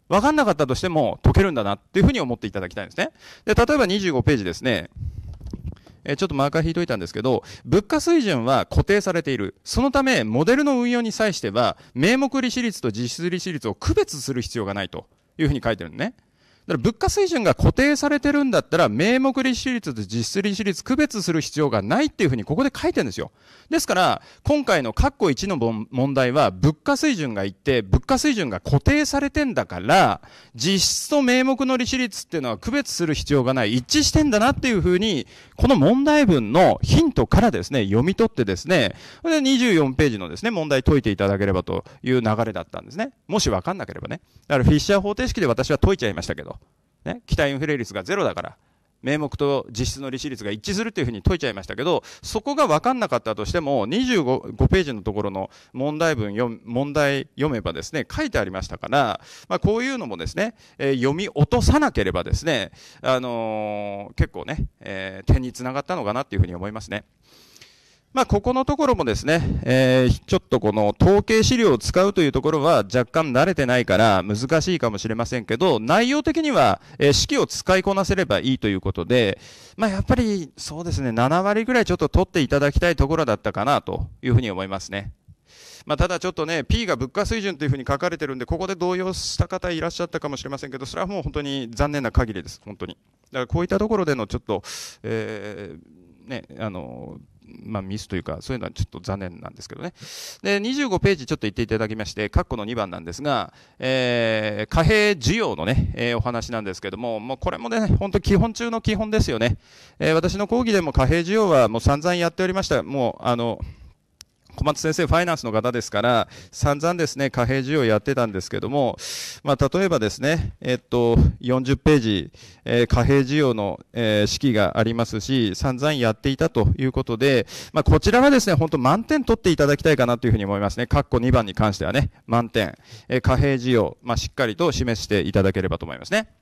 わかんなかったとしても解けるんだなっていうふうに思っていただきたいんですね。で、例えば25ページですね。えちょっとマーカー引いといたんですけど、物価水準は固定されている。そのため、モデルの運用に際しては、名目利子率と実質利子率を区別する必要がないというふうに書いてるんね。だから物価水準が固定されてるんだったら、名目利子率と実質利子率区別する必要がないっていうふうにここで書いてるんですよ。ですから、今回の括弧1の問題は、物価水準が一定、物価水準が固定されてんだから、実質と名目の利子率っていうのは区別する必要がない、一致してんだなっていうふうに、この問題文のヒントからですね、読み取ってですね、で24ページのですね、問題解いていただければという流れだったんですね。もしわかんなければね。だからフィッシャー方程式で私は解いちゃいましたけど。と、ね、期待インフレ率がゼロだから、名目と実質の利子率が一致するというふうに解いちゃいましたけど、そこが分かんなかったとしても、25ページのところの問題文読、問題読めばですね、書いてありましたから、まあ、こういうのもですね、えー、読み落とさなければですね、あのー、結構ね、えー、点につながったのかなというふうに思いますね。まあ、ここのところもですね、えー、ちょっとこの統計資料を使うというところは若干慣れてないから難しいかもしれませんけど、内容的には、え式を使いこなせればいいということで、まあ、やっぱりそうですね、7割ぐらいちょっと取っていただきたいところだったかなというふうに思いますね。まあ、ただちょっとね、P が物価水準というふうに書かれてるんで、ここで動揺した方いらっしゃったかもしれませんけど、それはもう本当に残念な限りです、本当に。だからこういったところでのちょっと、えー、ね、あの、まあ、ミスというか、そういうのはちょっと残念なんですけどね。で、25ページちょっと言っていただきまして、括弧の2番なんですが、えー、貨幣需要のね、えー、お話なんですけども、もうこれもね、本当基本中の基本ですよね。えー、私の講義でも貨幣需要はもう散々やっておりました。もう、あの、小松先生、ファイナンスの方ですから、散々ですね、貨幣需要やってたんですけども、まあ、例えばですね、えっと、40ページ、えー、貨幣需要の、えー、式がありますし、散々やっていたということで、まあ、こちらはですね、本当満点取っていただきたいかなというふうに思いますね。ッコ2番に関してはね、満点。えー、貨幣需要、まあ、しっかりと示していただければと思いますね。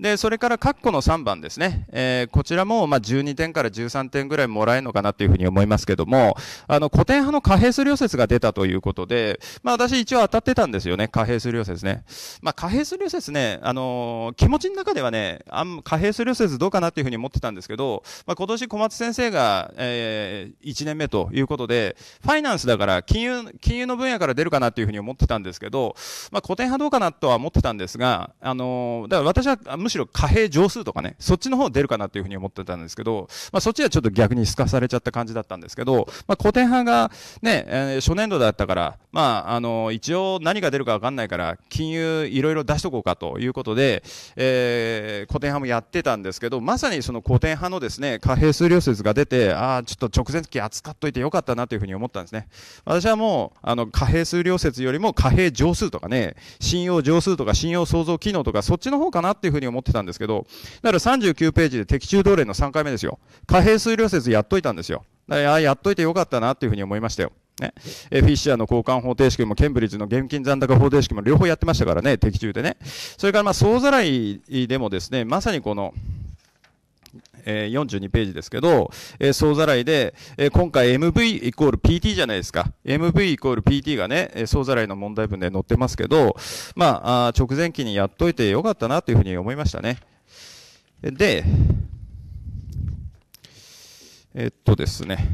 で、それから、カッコの3番ですね。えー、こちらも、まあ、12点から13点ぐらいもらえるのかなというふうに思いますけども、あの、古典派の貨幣数量説が出たということで、まあ、私一応当たってたんですよね、貨幣数量説ね。まあ、貨幣数量説ね、あのー、気持ちの中ではね、あん、貨幣数量説どうかなというふうに思ってたんですけど、まあ、今年小松先生が、えー、1年目ということで、ファイナンスだから、金融、金融の分野から出るかなというふうに思ってたんですけど、まあ、古典派どうかなとは思ってたんですが、あのー、だから私は、むしろ貨幣乗数とかね、そっちの方出るかなっていうふうに思ってたんですけど、まあそっちはちょっと逆に透かされちゃった感じだったんですけど、まあ古典派がね、えー、初年度だったから、まああの、一応何が出るかわかんないから、金融いろいろ出しとこうかということで、えー、古典派もやってたんですけど、まさにその古典派のですね、貨幣数量説が出て、ああ、ちょっと直前期扱っといてよかったなというふうに思ったんですね。私はもう、あの、貨幣数量説よりも貨幣乗数とかね、信用乗数とか信用創造機能とか、そっちの方かなっていうふうに思思ってたんですけど、だから39ページで的中同例の3回目ですよ。貨幣数量説やっといたんですよ。だからやっといてよかったなっていうふうに思いましたよ。ね。フィッシャーの交換方程式も、ケンブリッジの現金残高方程式も両方やってましたからね、的中でね。それからまあ、総ざらいでもですね、まさにこの、え42ページですけど、え総ざらいで、え今回 MV イコール PT じゃないですか。MV イコール PT がね、え総ざらいの問題文で載ってますけど、まあ、直前期にやっといてよかったなというふうに思いましたね。で、えっとですね。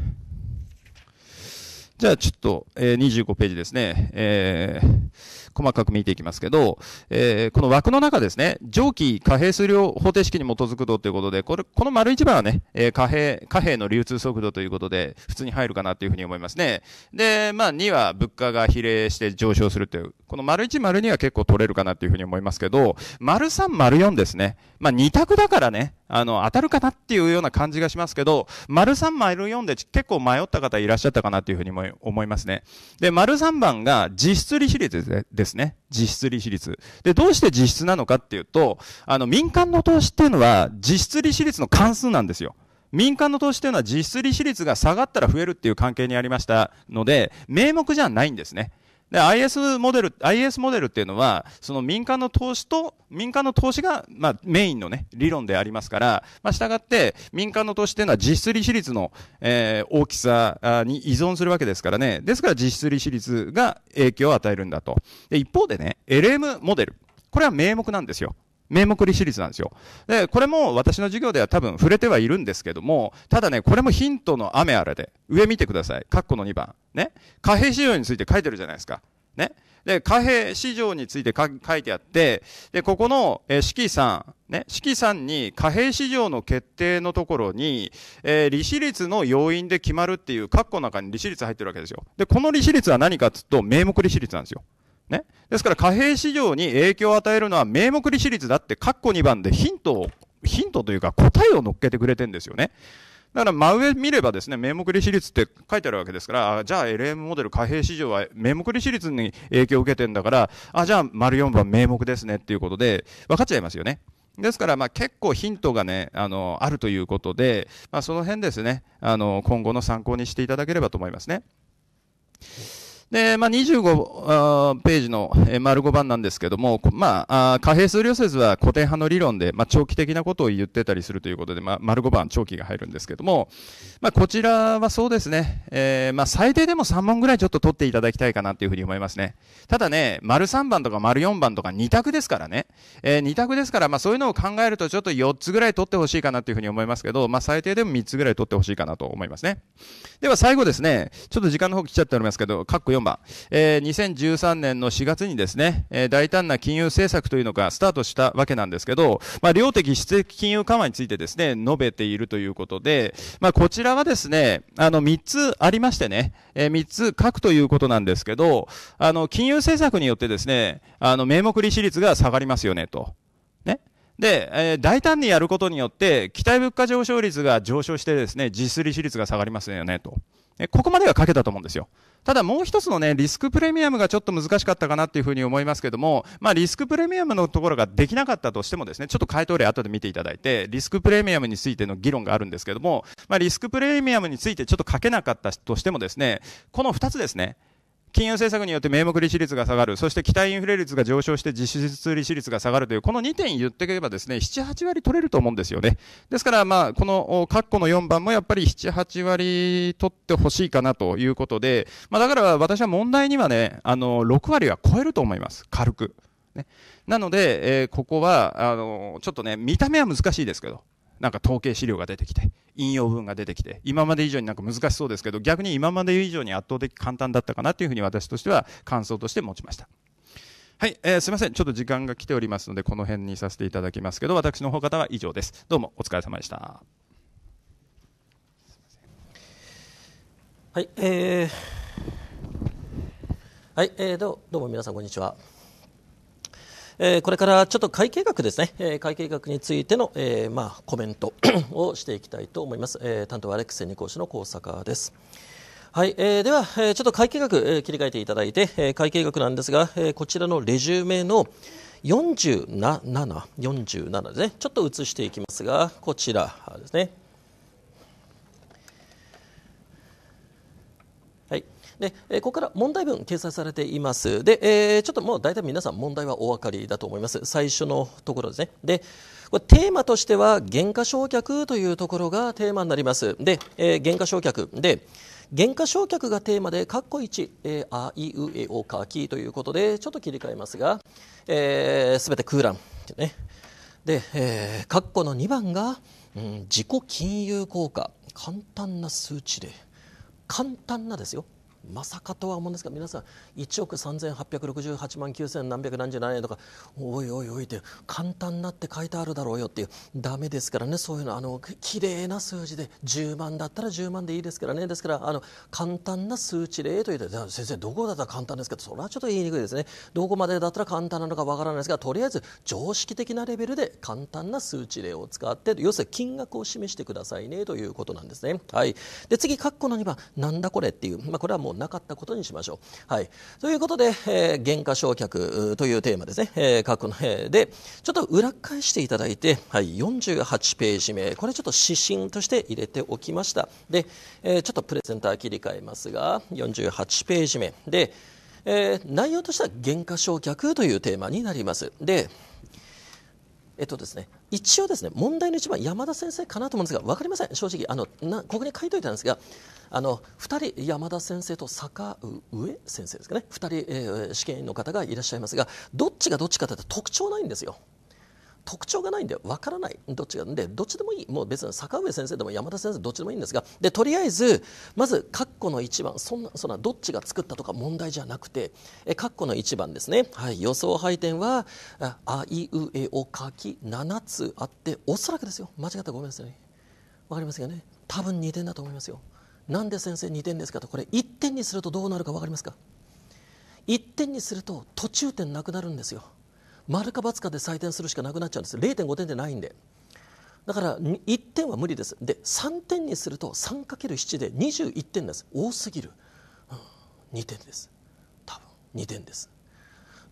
じゃあちょっと、え25ページですね。えー細かく見ていきますけど、えー、この枠の中ですね、上記貨幣数量方程式に基づくとということで、これ、この丸一番はね、えー、貨幣、貨幣の流通速度ということで、普通に入るかなというふうに思いますね。で、まあ、2は物価が比例して上昇するという、この丸1、丸2は結構取れるかなというふうに思いますけど、丸3、丸4ですね。まあ、2択だからね、あの、当たるかなっていうような感じがしますけど、丸3、丸4で結構迷った方いらっしゃったかなというふうにも思いますね。で、丸3番が実質利子率ですね。実質利子率。で、どうして実質なのかっていうと、あの、民間の投資っていうのは実質利子率の関数なんですよ。民間の投資っていうのは実質利子率が下がったら増えるっていう関係にありましたので、名目じゃないんですね。で、IS モデル、IS モデルっていうのは、その民間の投資と、民間の投資が、まあ、メインのね、理論でありますから、まあ、したがって、民間の投資っていうのは実質利子率の、えー、大きさに依存するわけですからね。ですから実質利子率が影響を与えるんだと。で、一方でね、LM モデル。これは名目なんですよ。名目利子率なんですよ。で、これも私の授業では多分触れてはいるんですけども、ただね、これもヒントの雨あれで、上見てください。括弧の2番。ね。貨幣市場について書いてるじゃないですか。ね。で、貨幣市場について書いてあって、で、ここの、えー、四季3、ね、四季3に貨幣市場の決定のところに、えー、利子率の要因で決まるっていう、括弧の中に利子率入ってるわけですよ。で、この利子率は何かっつうと、名目利子率なんですよ。ね。ですから貨幣市場に影響を与えるのは名目利子率だって、括弧2番でヒントを、ヒントというか答えを乗っけてくれてんですよね。だから真上見ればですね、名目利子率って書いてあるわけですから、じゃあ LM モデル貨幣市場は名目利子率に影響を受けてんだから、あ、じゃあ丸4番名目ですねっていうことで分かっちゃいますよね。ですから、まあ、結構ヒントがね、あの、あるということで、まあ、その辺ですね、あの、今後の参考にしていただければと思いますね。で、まあ、25ページの、え丸5番なんですけども、まあ、貨幣数量説は固定派の理論で、まあ、長期的なことを言ってたりするということで、まあ、丸5番長期が入るんですけども、まあ、こちらはそうですね、えー、まあ、最低でも3問ぐらいちょっと取っていただきたいかなというふうに思いますね。ただね、丸3番とか丸4番とか2択ですからね、えー、2択ですから、まあ、そういうのを考えるとちょっと4つぐらい取ってほしいかなというふうに思いますけど、まあ、最低でも3つぐらい取ってほしいかなと思いますね。では最後ですね、ちょっと時間の方来ちゃっておりますけど、4番、えー、2013年の4月にですね、えー、大胆な金融政策というのがスタートしたわけなんですけど、まあ、量的質的金融緩和についてですね、述べているということで、まあ、こちらはですね、あの、3つありましてね、えー、3つ書くということなんですけど、あの、金融政策によってですね、あの、名目利子率が下がりますよね、と。ね。で、えー、大胆にやることによって、期待物価上昇率が上昇してですね、実質利子率が下がりますよね、と。えここまでは書けたと思うんですよ。ただもう一つのね、リスクプレミアムがちょっと難しかったかなっていうふうに思いますけども、まあリスクプレミアムのところができなかったとしてもですね、ちょっと回答例後で見ていただいて、リスクプレミアムについての議論があるんですけども、まあリスクプレミアムについてちょっと書けなかったとしてもですね、この二つですね、金融政策によって名目利子率が下がる、そして期待インフレ率が上昇して実質利子率が下がるという、この2点言っていけばですね、7、8割取れると思うんですよね。ですから、まあ、この、括弧の4番もやっぱり7、8割取ってほしいかなということで、まあ、だから私は問題にはね、あの、6割は超えると思います。軽く。ね。なので、えー、ここは、あの、ちょっとね、見た目は難しいですけど、なんか統計資料が出てきて、引用文が出てきて、今まで以上になんか難しそうですけど、逆に今まで以上に圧倒的簡単だったかなというふうに私としては感想として持ちました。はい、えー、すみません。ちょっと時間が来ておりますので、この辺にさせていただきますけど、私の方方は以上です。どうもお疲れ様でした。はい、えー、はい、えー、どうどうも皆さんこんにちは。えー、これからちょっと会計学ですね、えー、会計学についての、えー、まあ、コメント をしていきたいと思います。えー、担当はアレックス二講師の高坂です。はい、えー、では、えー、ちょっと会計学、えー、切り替えていただいて、えー、会計学なんですが、えー、こちらのレジュメの47、47ですね、ちょっと移していきますが、こちらですね。で、えここから問題文掲載されています。で、えちょっともう大体皆さん問題はお分かりだと思います。最初のところですね。で、これテーマとしては減価償却というところがテーマになります。で、え減価償却で。減価償却がテーマで、括弧1、えー、あいうえおかきということで、ちょっと切り替えますが、す、えー、べ、て空欄ね。で、えー、括弧の2番が、うん、自己金融効果。簡単な数値で、簡単なですよ。まさかとは思うんですが皆さん1億3868万9千何百何十何円とかおいおいおいって簡単なって書いてあるだろうよっていうだめですからねそういうのあの綺麗な数字で10万だったら10万でいいですからねですからあの簡単な数値例というと先生どこだったら簡単ですかそれはちょっと言いにくいですねどこまでだったら簡単なのかわからないですがとりあえず常識的なレベルで簡単な数値例を使って要するに金額を示してくださいねということなんですね。はい、で次、括弧の2番なんだこれっていう、まあ、これはもうなかったことにしましょう。はい、ということで、えー、原価償却というテーマですね、えー、過去の、えー、でちょっと裏返していただいて、はい、48ページ目これちょっと指針として入れておきましたで、えー、ちょっとプレゼンター切り替えますが48ページ目で、えー、内容としては原価償却というテーマになります。でえっとですね、一応ですね、問題の一番山田先生かなと思うんですが、分かりません、正直。あのなここに書いておいたんですが、あの2人、山田先生と坂上先生ですかね、2人、えー、試験員の方がいらっしゃいますが、どっちがどっちかというと特徴ないんですよ。特徴がないんでわからないどっちがでどっちでもいいもう別に坂上先生でも山田先生どっちでもいいんですがでとりあえずまず括弧の1番そんなそんなどっちが作ったとか問題じゃなくて括弧の1番ですね、はい、予想配点はあいうえおかき7つあっておそらくですよ間違ったらごめんなさい分かりますよね多分2点だと思いますよなんで先生2点ですかとこれ1点にするとどうなるか分かりますか1点にすると途中点なくなるんですよ丸か×かで採点するしかなくなっちゃうんです0.5点でないんでだから1点は無理ですで3点にすると 3×7 で21点です多すぎる、うん、2点です多分2点です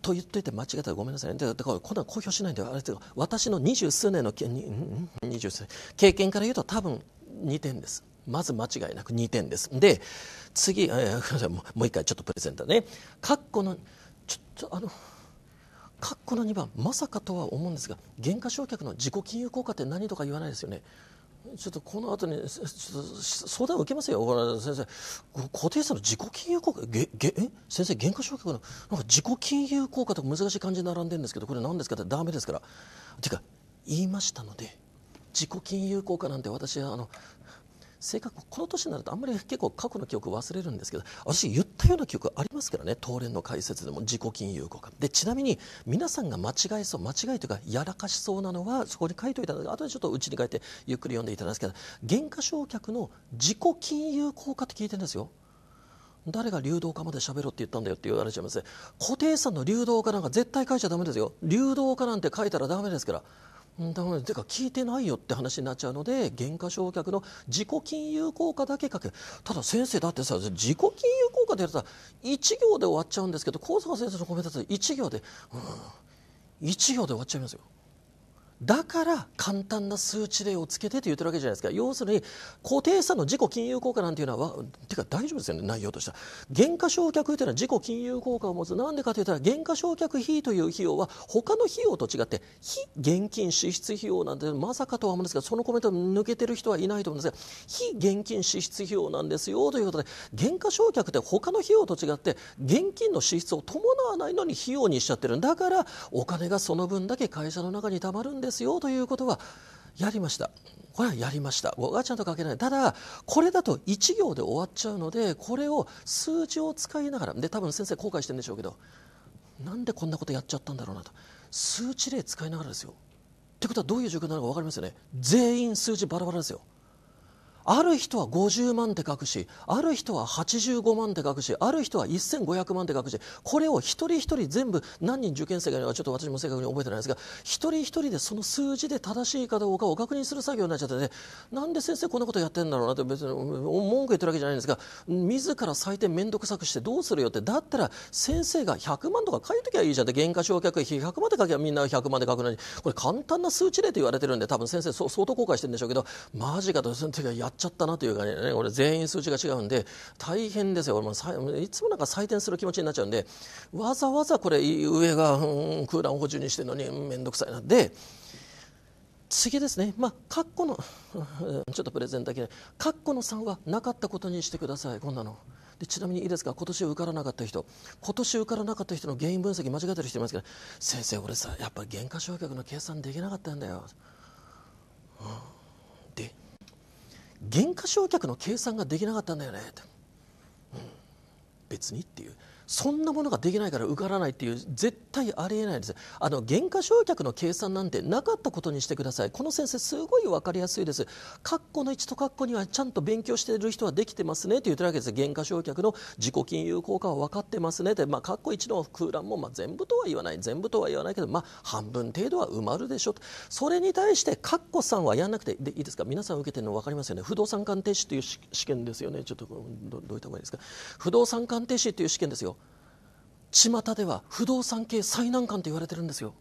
と言っていて間違えたらごめんなさいねだからこんなの公表しないんであれ私の二十数年の経験から言うと多分2点ですまず間違いなく2点ですで次、えー、もう一回ちょっとプレゼントね括弧のちょっとあの括弧の2番まさかとは思うんですが減価償却の自己金融効果って何とか言わないですよねちょっとこの後にちょっと相談を受けますよ、先生、固定さの自己金融効果、げげえ先生、減価償却のなんか自己金融効果とか難しい感じ字並んでるんですけど、これ、何ですかって、だめですから。ていうか、言いましたので、自己金融効果なんて私はあの性格この年になるとあんまり結構過去の記憶忘れるんですけど私言ったような記憶ありますからね東連の解説でも自己金融効果でちなみに皆さんが間違えそう間違いというかやらかしそうなのはそこに書いておいたので後でちょっとうちに帰ってゆっくり読んでいただきますけど減価償却の自己金融効果って聞いてるんですよ誰が流動化まで喋ろうって言ったんだよって言われちゃいます固定資産の流動化なんか絶対書いちゃだめですよ流動化なんて書いたらだめですからだからてか聞いてないよって話になっちゃうので減価償却の自己金融効果だけかけただ先生だってさ自己金融効果でやったら1行で終わっちゃうんですけど香坂先生のコメントだと1行で、うん、1行で終わっちゃいますよ。だから簡単な数値例をつけてと言ってるわけじゃないですか要するに固定資産の自己金融効果なんていうのはてか大丈夫ですよね内容としては減価償却というのは自己金融効果を持つなんでかというと減価償却費という費用は他の費用と違って非現金支出費用なんてまさかとは思うんですがそのコメント抜けてる人はいないと思うんですが非現金支出費用なんですよということで減価償却って他の費用と違って現金の支出を伴わないのに費用にしちゃってるだからお金がその分だけ会社の中にたまるんですよということはやりました。これはやりました語がちゃんと書けないただこれだと1行で終わっちゃうのでこれを数字を使いながらで多分先生後悔してるんでしょうけどなんでこんなことやっちゃったんだろうなと数値例使いながらですよってことはどういう状況なのか分かりますよね全員数字バラバラですよある人は50万って書くしある人は85万って書くしある人は1500万って書くしこれを一人一人全部何人受験生がいるのかちょっと私も正確に覚えてないですが一人一人でその数字で正しいかどうかを確認する作業になっちゃってねなんで先生こんなことやってんだろうなって別に文句言ってるわけじゃないんですが自ら採点面倒くさくしてどうするよってだったら先生が100万とか書いときゃいいじゃんって原価償却費100万で書けばみんな100万で書くのにこれ簡単な数値例と言われてるんで多分先生相当後悔してるんでしょうけどマジかと先生がやっちゃったなというかね、俺全員数値が違うんで、大変ですよ。俺もいつもなんか採点する気持ちになっちゃうんで、わざわざこれ上が、うん、空欄補充にしてるのに、面倒くさいな。で、次ですね、まあ、括弧の、ちょっとプレゼンだけ括弧の3はなかったことにしてください、こんなの。でちなみにいいですか、今年受からなかった人、今年受からなかった人の原因分析間違えてる人いますけど、先生、俺さ、やっぱり減価償却の計算できなかったんだよ。減価償却の計算ができなかったんだよねって、うん、別にっていうそんなものができないから受からないっていう絶対ありえないですあの減価償却の計算なんてなかったことにしてくださいこの先生すごい分かりやすいです括弧の1と括弧にはちゃんと勉強している人はできてますねって言ってるわけです減価償却の自己金融効果は分かってますねってまあ括弧1の空欄もま全部とは言わない全部とは言わないけどまあ半分程度は埋まるでしょとそれに対して括弧3はやらなくてでいいですか皆さん受けてるの分かりますよね不動産鑑定士という試験ですよねちょっとどういった方がいいですか不動産鑑定士という試験ですよ巷では不動産系最難関と言われてるんですよ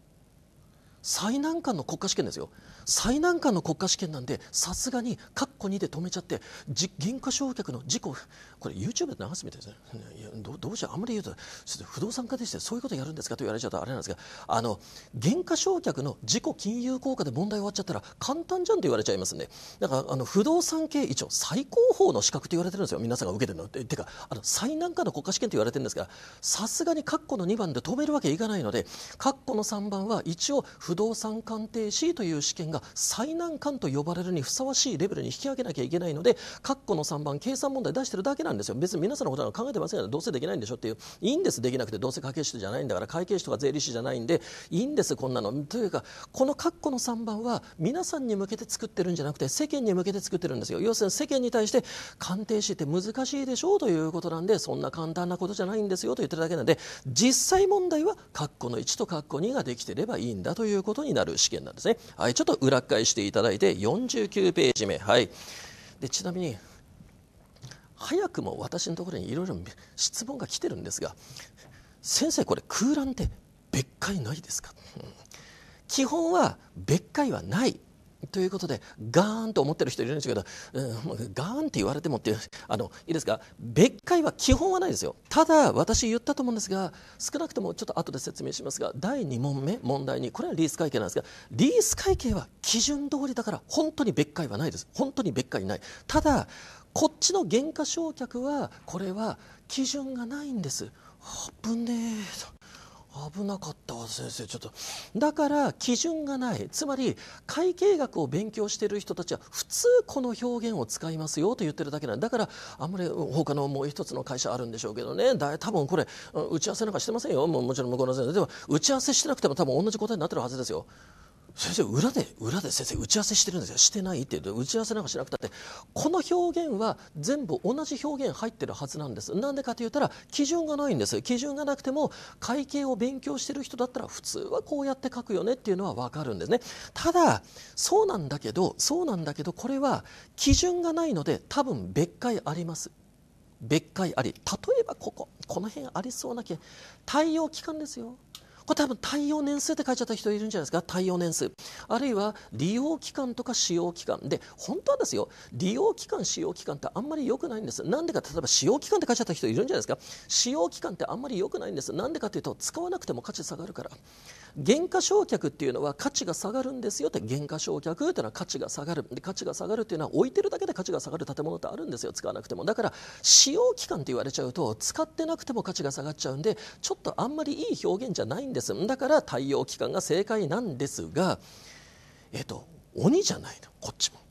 最難関の国家試験ですよ最難関の国家試験なんでさすがにカッコ2で止めちゃって減価償却の事故これ YouTube で流すみたいですねいやどどうしようあんまり言うとちょっと不動産家でしてそういうことやるんですかと言われちゃうとあれなんですがあの減価償却の自己金融効果で問題終わっちゃったら簡単じゃんと言われちゃいますね、でだからあの不動産系一応最高峰の資格と言われてるんですよ皆さんが受けてるのっててかあの最難関の国家試験と言われてるんですがさすがにカッコの2番で止めるわけいかないのでカッコの3番は一応不動産鑑定士という試験が最難関と呼ばれるにふさわしいレベルに引き上げなきゃいけないので括弧の3番計算問題出してるだけなんですよ別に皆さんのことは考えてませんよどうせできないんでしょっていういいんですできなくてどうせ家計士じゃないんだから会計士とか税理士じゃないんでいいんですこんなのというかこの括弧の3番は皆さんに向けて作ってるんじゃなくて世間に向けて作ってるんですよ要するに世間に対して鑑定士って難しいでしょうということなんでそんな簡単なことじゃないんですよと言ってるだけなんで実際問題は括弧の1と括弧2ができてればいいんだということになる試験なんですねはいちょっと裏返していただいて49ページ目、はい、でちなみに早くも私のところにいろいろ質問が来てるんですが先生これ空欄って別解ないですか、うん、基本は別解はないということでガーンと思ってる人いるんですけど、うん、ガーンって言われてもっていうあのいいですか別解は基本はないですよただ私言ったと思うんですが少なくともちょっと後で説明しますが第2問目問題にこれはリース会計なんですがリース会計は基準通りだから本当に別解はないです本当に別解ないただこっちの減価償却はこれは基準がないんです。危ねえ危なかったわ先生ちょっとだから基準がないつまり会計学を勉強している人たちは普通この表現を使いますよと言ってるだけなんだからあんまり他のもう一つの会社あるんでしょうけどねだ多分これ打ち合わせなんかしてませんよもちろん向こうの先生でも打ち合わせしてなくても多分同じ答えになってるはずですよ先生裏で裏で先生打ち合わせしてるんですよしてないって打ち合わせなんかしなくたってこの表現は全部同じ表現入ってるはずなんですなんでかと言ったら基準がないんです基準がなくても会計を勉強してる人だったら普通はこうやって書くよねっていうのは分かるんですねただそうなんだけどそうなんだけどこれは基準がないので多分別解あります別解あり例えばこここの辺ありそうな気対応期間ですよこれ多分耐用年数って書いちゃった人いるんじゃないですか耐用年数あるいは利用期間とか使用期間で本当はですよ利用期間使用期間ってあんまり良くないんですなんでか例えば使用期間って書いちゃった人いるんじゃないですか使用期間ってあんまり良くないんですなんでかというと使わなくても価値下がるから減価償却っていうのは価値が下がるんですよって減価償却っていうのは価値が下がるで価値が下がるっていうのは置いてるだけで価値が下がる建物ってあるんですよ使わなくてもだから使用期間って言われちゃうと使ってなくても価値が下がっちゃうんでちょっとあんまりいい表現じゃないんですだから対応期間が正解なんですがえっと鬼じゃないのこっちも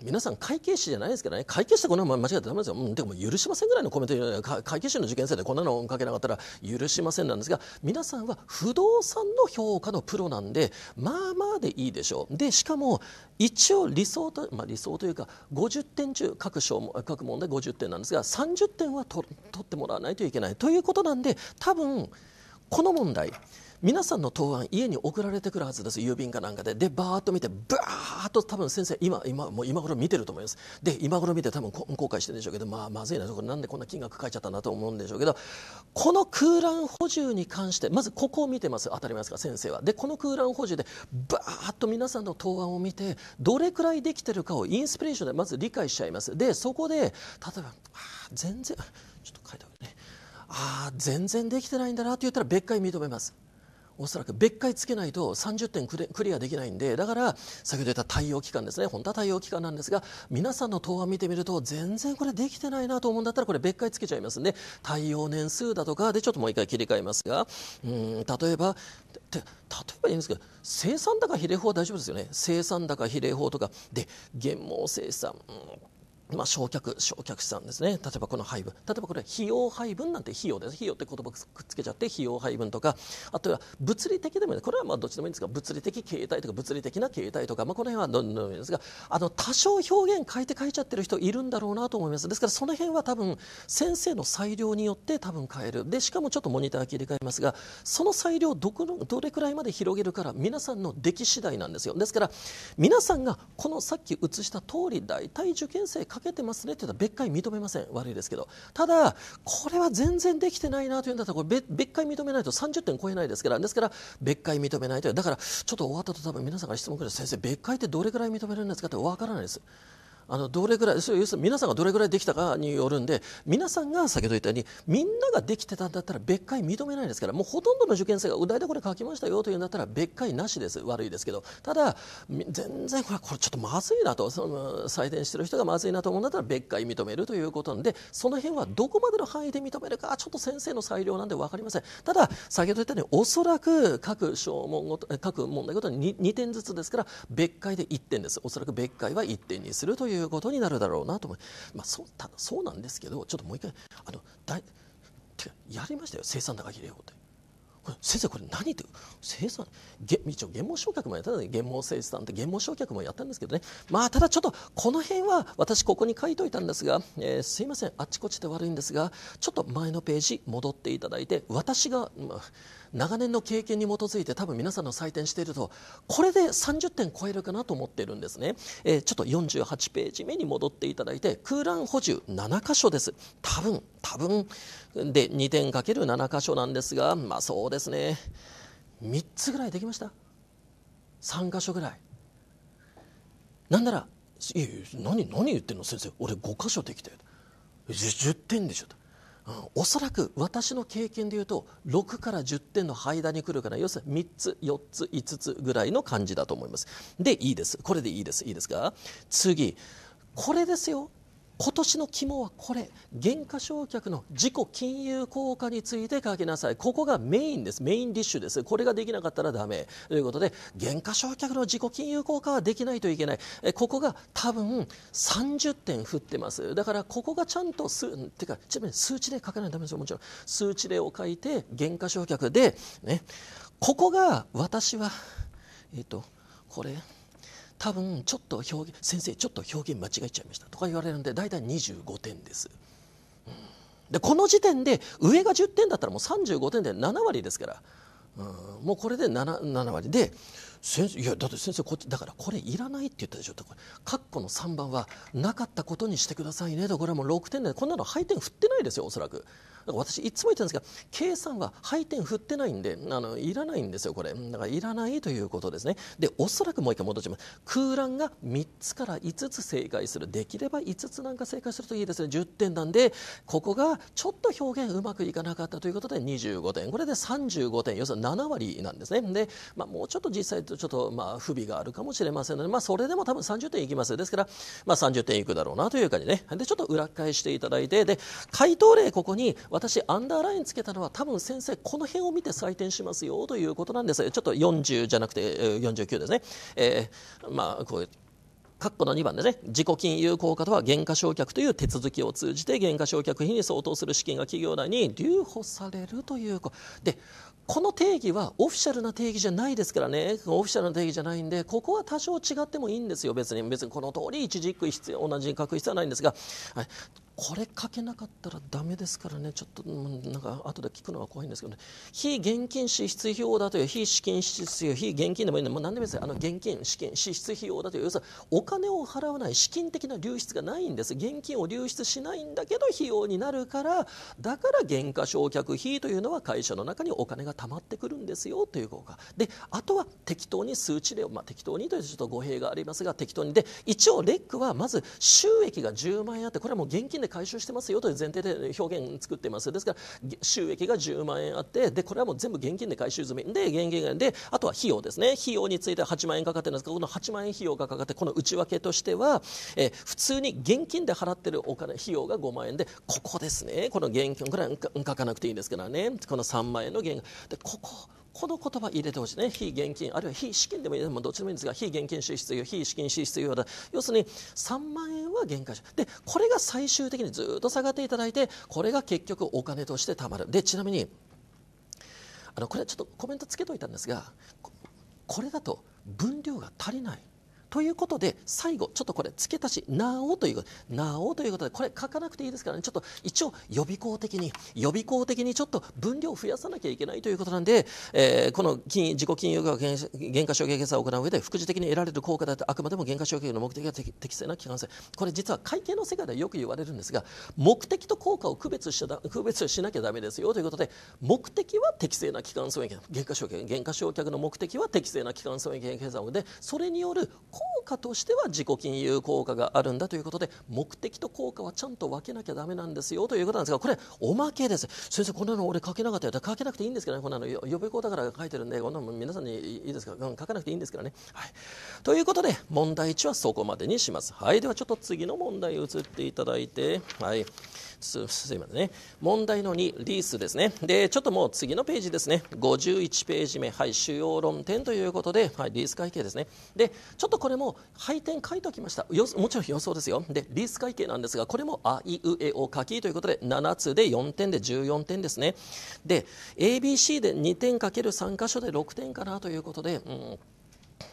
皆さん会計士じゃないですけどね会計士ってこんなの間違ってだめですよ、うん、も許しませんぐらいのコメント会計士の受験生でこんなのかけなかったら許しませんなんですが皆さんは不動産の評価のプロなんでまあまあでいいでしょうでしかも一応理想と、まあ、理想というか50点中各章も各問題50点なんですが30点は取ってもらわないといけないということなんで多分この問題皆さんの答案家に送られてくるはずです郵便かなんかででバーッと見てバーッと多分先生今今もう今頃見てると思いますで今頃見て多分後悔してるんでしょうけど、まあ、まずいなこれなんでこんな金額書いちゃったんだと思うんでしょうけどこの空欄補充に関してまずここを見てます当たり前ですか先生はでこの空欄補充でバーッと皆さんの答案を見てどれくらいできてるかをインスピレーションでまず理解しちゃいますでそこで例えば全然ちょっと書いておくねああ全然できてないんだなって言ったら別回認めますおそらく別回つけないと30点クリアできないんでだから先ほど言った対応期間ですね本当は対応期間なんですが皆さんの答案見てみると全然これできてないなと思うんだったらこれ別回つけちゃいますね対応年数だとかでちょっともう一回切り替えますがうん例えば例えばいいんですけど生産高比例法は大丈夫ですよね生産高比例法とかで減毛生産、うんまあ、焼却、焼却資産ですね。例えばこの配分。例えばこれ、費用配分なんて費用です。費用って言葉くっつけちゃって、費用配分とか、あとは物理的でもいいこれはまあどっちでもいいんですが、物理的形態とか、物理的な形態とか、まあ、この辺はどんどんいいんですが、あの、多少表現変えて書いちゃってる人いるんだろうなと思います。ですから、その辺は多分、先生の裁量によって多分変える。で、しかもちょっとモニター切り替えますが、その裁量どこの、どれくらいまで広げるから、皆さんの出来次第なんですよ。ですから、皆さんがこのさっき写した通り、大体受験生、けてますねって言ったら別解認めません悪いですけどただこれは全然できてないなというんだったらこれ別解認めないと30点超えないですからですから別解認めないとだからちょっと終わったと多分皆さんから質問くれ先生別解ってどれくらい認められるんですかって分からないですあのどれぐらい要するに皆さんがどれぐらいできたかによるんで皆さんが先ほど言ったようにみんなができてたんだったら別解認めないですからもうほとんどの受験生が大体これ書きましたよというんだったら別解なしです悪いですけどただ全然これこれちょっとまずいなとその採点してる人がまずいなと思うんだったら別解認めるということなんでその辺はどこまでの範囲で認めるかちょっと先生の裁量なんで分かりませんただ先ほど言ったようにおそらく各小問ごと各問題ごとに 2, 2点ずつですから別解で1点ですおそらく別解は1点にするというということになるだろうなと思い、まあ、そうたそうなんですけどちょっともう一回あのだいてかやりましたよ生産高切れようって。先生これ何言って生産一応減毛償却もやったので減毛生産って減毛償却もやったんですけどねまあただちょっとこの辺は私ここに書いといたんですが、えー、すいませんあっちこっちで悪いんですがちょっと前のページ戻っていただいて私が、まあ、長年の経験に基づいて多分皆さんの採点しているとこれで30点超えるかなと思ってるんですね、えー、ちょっと48ページ目に戻っていただいて空欄補充7箇所です多分多分で2点かける7箇所なんですがまあそうですね3つぐらいできました3箇所ぐらいなんなら「いや何何言ってんの先生俺5箇所できて。よ」10点でしょおそらく私の経験でいうと6から10点の間に来るから要するに3つ4つ5つぐらいの感じだと思いますでいいですこれでいいですいいですか次これですよ今年の肝はこれ減価償却の自己金融効果について書きなさいここがメインですメインディッシュですこれができなかったらダメということで減価償却の自己金融効果はできないといけないえここが多分30点振ってますだからここがちゃんと数てかちなみに数値で書かないとダメですよもちろん数値例を書いて減価償却でねここが私はえっ、ー、とこれ多分ちょっと表現先生ちょっと表現間違えちゃいましたとか言われるんで大体25点です。でこの時点で上が10点だったらもう35点で7割ですから、うん、もうこれで 7, 7割で先生いやだって先生こっちだからこれいらないって言ったでしょこれ括弧の3番はなかったことにしてくださいねとこれはもう6点でこんなの配点振ってないですよおそらく。だから私いつも言ってるんですが計算は配点振ってないんであのいらないんですよこれだからいらないということですねでおそらくもう一回戻します空欄が3つから5つ正解するできれば5つなんか正解するといいですね10点なんでここがちょっと表現うまくいかなかったということで25点これで35点要するに7割なんですねで、まあ、もうちょっと実際とちょっとまあ不備があるかもしれませんので、まあ、それでも多分30点いきますですから、まあ、30点いくだろうなという感じねでちょっと裏返していただいてで回答例ここに私アンダーラインつけたのは多分先生この辺を見て採点しますよということなんですちょっと40じゃなくて49ですね、えー、まあこう括弧の2番でね自己金融効果とは減価償却という手続きを通じて減価償却費に相当する資金が企業内に留保されるというでこの定義はオフィシャルな定義じゃないですからねオフィシャルな定義じゃないんでここは多少違ってもいいんですよ別に別にこの通り一字一句必要同じに書く必要はないんですが、はい、これかけなかったらダメですからねちょっとなんか後で聞くのは怖いんですけどね非現金支出費用だという非資金支出費用非現金でもいいんでもう何でもいいですあの現金資金支出費用だという要するにお金を払わない資金的な流出がないんです現金を流出しないんだけど費用になるからだから減価償却費というのは会社の中にお金がたまってくるんですよという効果であとは適当に数値で、まあ、適当にというとちょっと語弊がありますが適当にで一応レックはまず収益が10万円あってこれはもう現金でで回収してますよという前提で表現作ってますですから収益が10万円あってでこれはもう全部現金で回収済みで現金であとは費用ですね費用については8万円かかってるんですがこの8万円費用がかかってこの内訳としては、え普通に現金で払ってるお金費用が5万円でここですねこの現金これは書かなくていいんですからねこの3万円の現金でこここの言葉入れてほしいね非現金あるいは非資金でもいいでどっちでもいいんですが非現金支出非資金支出要だ要するに3万円は減価償でこれが最終的にずっと下がっていただいてこれが結局お金としてたまるでちなみにあのこれはちょっとコメントつけといたんですがこれだと分量が足りないということで最後ちょっとこれ付け足し「なお」というなお」ということでこれ書かなくていいですからねちょっと一応予備校的に予備校的にちょっと分量を増やさなきゃいけないということなんで、えー、この金自己金融が減価償却決算を行う上で副次的に得られる効果だってあくまでも減価償却の目的が適正な期間性これ実は会計の世界ではよく言われるんですが目的と効果を区別し区別しなきゃだめですよということで目的は適正な期間損益減価償却減価償却の目的は適正な期間損益計算でそれによる効効果としては自己金融効果があるんだということで目的と効果はちゃんと分けなきゃだめなんですよということなんですがこれおまけです先生こんなの俺書けなかったよ書けなくていいんですけどねこんなの予備校だから書いてるんでこんなの皆さんにいいですか、うん、書かなくていいんですからね、はい、ということで問題1はそこまでにしますはいではちょっと次の問題移っていただいてはい。すいませんね問題の2リースですねでちょっともう次のページですね51ページ目、はい、主要論点ということで、はい、リース会計ですねでちょっとこれも配点書いておきましたもちろん予想ですよでリース会計なんですがこれもあいうえお書きということで7つで4点で14点ですねで ABC で2点かける3箇所で6点かなということで、うん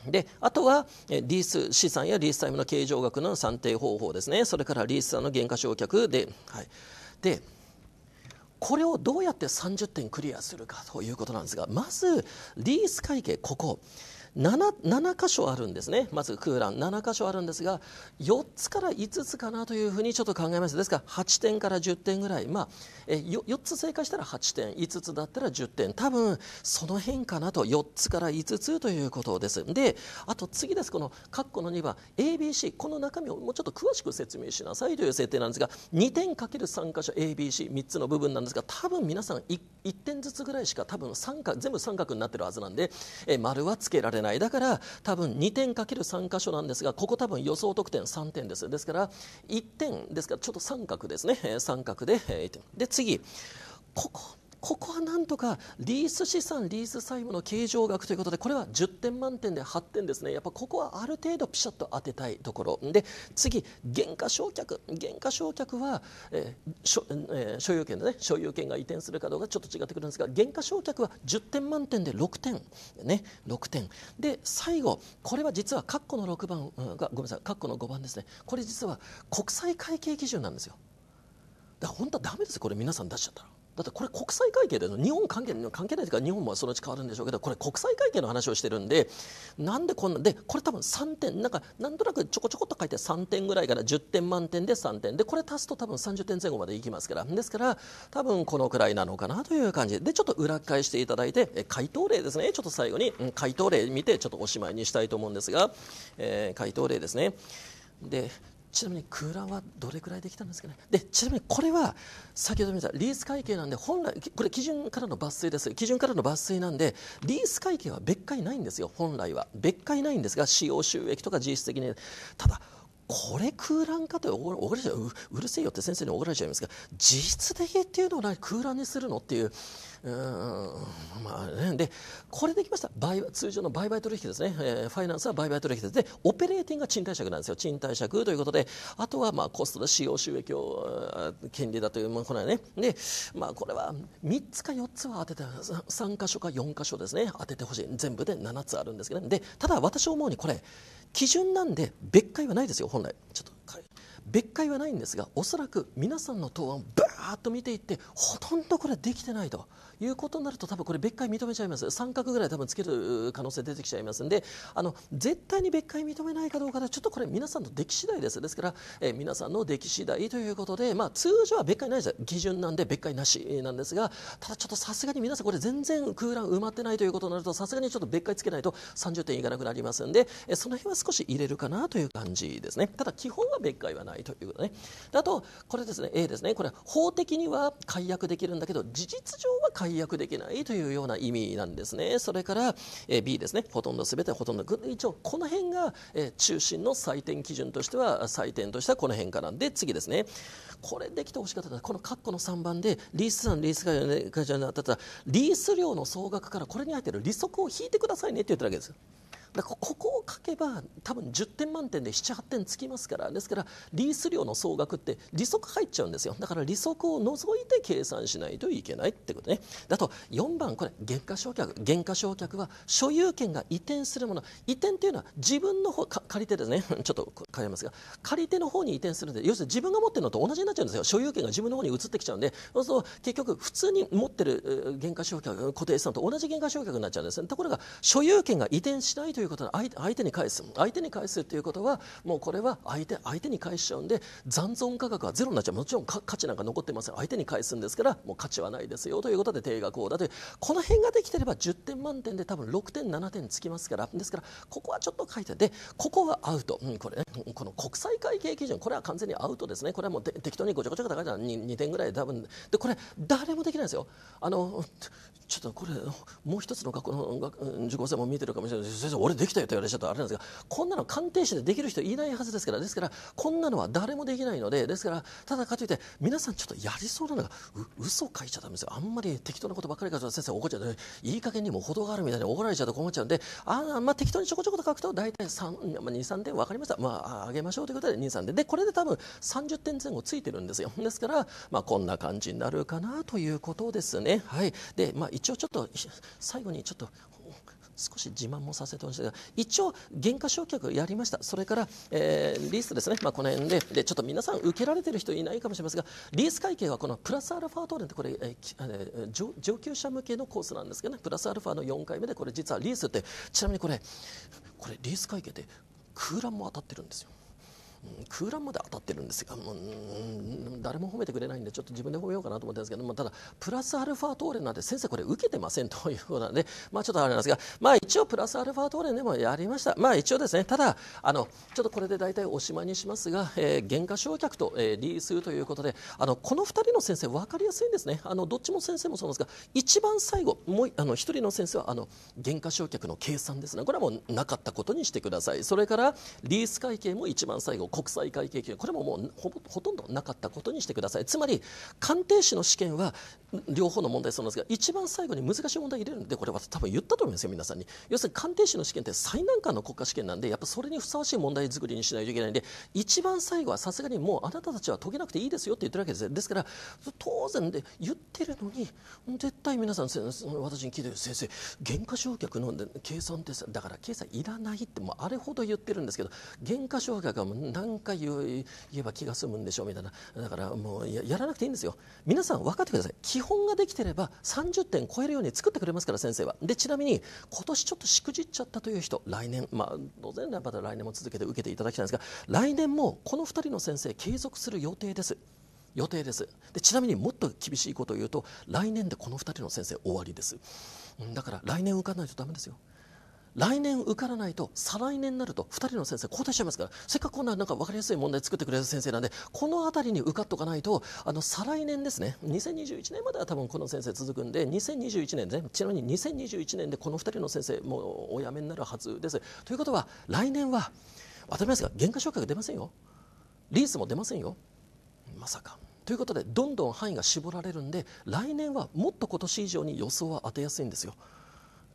であとはリース資産やリースタイムの計上額の算定方法ですねそれからリースの減価償却で,、はい、でこれをどうやって30点クリアするかということなんですがまずリース会計ここ 7, 7箇所あるんですねまず空欄7箇所あるんですが4つから5つかなというふうにちょっと考えます、ですから8点から10点ぐらい、まあ、え 4, 4つ正解したら8点5つだったら10点多分その辺かなと4つから5つということですであと次ですこの括弧の2番 ABC この中身をもうちょっと詳しく説明しなさいという設定なんですが2点かける3箇所 ABC3 つの部分なんですが多分皆さん 1, 1点ずつぐらいしか多分三角全部三角になってるはずなんでえ丸はつけられないないだから多分2点かける3箇所なんですがここ多分予想得点3点ですですから1点ですからちょっと三角ですね三角でで次ここここはなんとかリース資産リース債務の計上額ということでこれは10点満点で8点ですねやっぱここはある程度ピシャッと当てたいところで次減価償却減価償却は、えーえー、所有権でね所有権が移転するかどうかちょっと違ってくるんですが減価償却は10点満点で6点ね6点で最後これは実は括弧の6番、うん、ごめんなさい括弧の5番ですねこれ実は国際会計基準なんですよだ本当はダメですこれ皆さん出しちゃったらだってこれ国際会計での日本関係関係ないというか日本もそのうち変わるんでしょうけどこれ国際会計の話をしてるんでなんでこんなでこれ多分3点なんかなんとなくちょこちょこっと書いて3点ぐらいから10点満点で3点でこれ足すと多分30点前後までいきますからですから多分このくらいなのかなという感じでちょっと裏返していただいて回答例ですねちょっと最後に回答例見てちょっとおしまいにしたいと思うんですが、えー、回答例ですね。でちなみに空欄はどれくらいできたんですかねでちなみにこれは先ほど見たリース会計なんで本来これ基準からの抜粋です基準からの抜粋なんでリース会計は別解ないんですよ本来は別解ないんですが使用収益とか実質的にただこれ空欄かと怒おれうるせえよって先生に怒られちゃいますが実質的っていうのを空欄にするのっていううんまあね、でこれできました売通常の売買取引ですね、えー、ファイナンスは売買取引ですでオペレーティングが賃貸借なんですよ賃貸借ということであとはまあコストで使用収益を権利だというまあこれはねで、まあ、これは3つか4つは当てて3箇所か4箇所ですね当ててほしい全部で7つあるんですけど、ね、でただ私思うにこれ基準なんで別解はないですよ本来ちょっと別解はないんですがおそらく皆さんの答案をばーっと見ていってほとんどこれできてないということになると多分これ別解認めちゃいます三角ぐらい多分つける可能性出てきちゃいますんであの絶対に別解認めないかどうかでちょっとこれ皆さんの出来次第ですですから、えー、皆さんの出来次第ということで、まあ、通常は別解ないです基準なんで別解なしなんですがただちょっとさすがに皆さんこれ全然空欄埋まってないということになるとさすがにちょっと別解つけないと30点いかなくなりますんで、えー、その辺は少し入れるかなという感じですねただ基本は別解はないということねあとこれですね A ですねこれ法的には解約できるんだけど事実上は解解約できないというような意味なんですねそれから、え B ですねほとんど全てほとんど一応この辺が、え中心の採点基準としては採点としてはこの辺からで次ですねこれできてほしかったこの括弧の3番でリースさんリース会社になったらリース料の総額からこれに入ってる利息を引いてくださいねって言ってるわけですよ。ここを書けば多分10点満点で78点つきますからですからリース料の総額って利息入っちゃうんですよだから利息を除いて計算しないといけないってことねあと4番これ減価償却減価償却は所有権が移転するもの移転っていうのは自分の方借り手ですね ちょっと変えますが借り手の方に移転するんで要するに自分が持ってるのと同じになっちゃうんですよ所有権が自分の方に移ってきちゃうんでそうすると結局普通に持ってる減価償却固定資産と同じ減価償却になっちゃうんですところが所有権が移転しないといういうことは相手に返す相手に返すということはもうこれは相手相手に返しちゃうんで残存価格はゼロになっちゃうもちろん価値なんか残ってません相手に返すんですからもう価値はないですよということで定額をだというこの辺ができてれば10点満点で多分6点7点つきますからですからここはちょっと書いてでここはアウト、うん、これねこの国際会計基準これは完全にアウトですねこれはもう適当にごちゃごちゃが高いじゃん 2, 2点ぐらい多分でこれ誰もできないですよあのちょっとこれもう一つの学校の受講生も見てるかもしれないです先生俺できたよと言われちゃったあれなんですがこんなの鑑定士でできる人いないはずですからですからこんなのは誰もできないのでですからただかといって皆さんちょっとやりそうなのがう嘘書いちゃダメですよあんまり適当なことばっかり書いちゃうと先生怒っちゃういい加減にも程があるみたいに怒られちゃうと困っちゃうんであまあ適当にちょこちょこと書くと大体23点分かりましたまあ上げましょうということで23点でこれで多分30点前後ついてるんですよですからまあこんな感じになるかなということですねはいでまあ一応ちょっと最後にちょっと少し自慢もさせてほしい一応減価償却やりましたそれから、えー、リースですね、まあ、この辺ででちょっと皆さん受けられてる人いないかもしれませんがリース会計はこのプラスアルファトーレンってこれ、えー、上上級者向けのコースなんですけどねプラスアルファの4回目でこれ実はリースってちなみにこれこれリース会計って空欄も当たってるんですよ空欄まで当たってるんですが、う誰も褒めてくれないんでちょっと自分で褒めようかなと思ったんですけどもただプラスアルファトーレなんて先生これ受けてませんということなで、まあ、ちょっとあれなんですが、まあ、一応プラスアルファトーレンでもやりました、まあ、一応ですねただあのちょっとこれで大体おしまいにしますが、え減価償却と、えー、リースということであのこの2人の先生分かりやすいんですねあのどっちも先生もそうなんですが一番最後もうあの1人の先生はあの減価償却の計算ですねこれはもうなかったことにしてくださいそれからリース会計も一番最後国際会計これももうほとんどなかったことにしてくださいつまり鑑定士の試験は両方の問題そうなんですが一番最後に難しい問題入れるんでこれ私多分言ったと思いますよ皆さんに要するに鑑定士の試験って最難関の国家試験なんでやっぱそれにふさわしい問題作りにしないといけないんで一番最後はさすがにもうあなたたちは解けなくていいですよって言ってるわけですですから当然で言ってるのに絶対皆さん私に聞いてる先生減価償却の計算ってだから計算いらないってもうあれほど言ってるんですけど減価償却は何言えば気が済むんでしょうみたいなだからもうやらなくていいんですよ皆さん分かってください基本ができてれば30点超えるように作ってくれますから先生はでちなみに今年ちょっとしくじっちゃったという人来年まあ当然また来年も続けて受けていただきたいんですが来年もこの2人の先生継続する予定です予定ですでちなみにもっと厳しいことを言うと来年でこの2人の先生終わりですだから来年受かんないとダメですよ来年受からないと再来年になると2人の先生交代しちゃいますからせっかくこんななんか分かりやすい問題作ってくれる先生なんでこの辺りに受かっとかないとあの再来年ですね2021年までは多分この先生続くんで2021年ねちなみに2021年でこの2人の先生もうお辞めになるはずです。ということは来年は当たり前ですが原価償却が出ませんよリースも出ませんよまさか。ということでどんどん範囲が絞られるんで来年はもっと今年以上に予想は当てやすいんですよ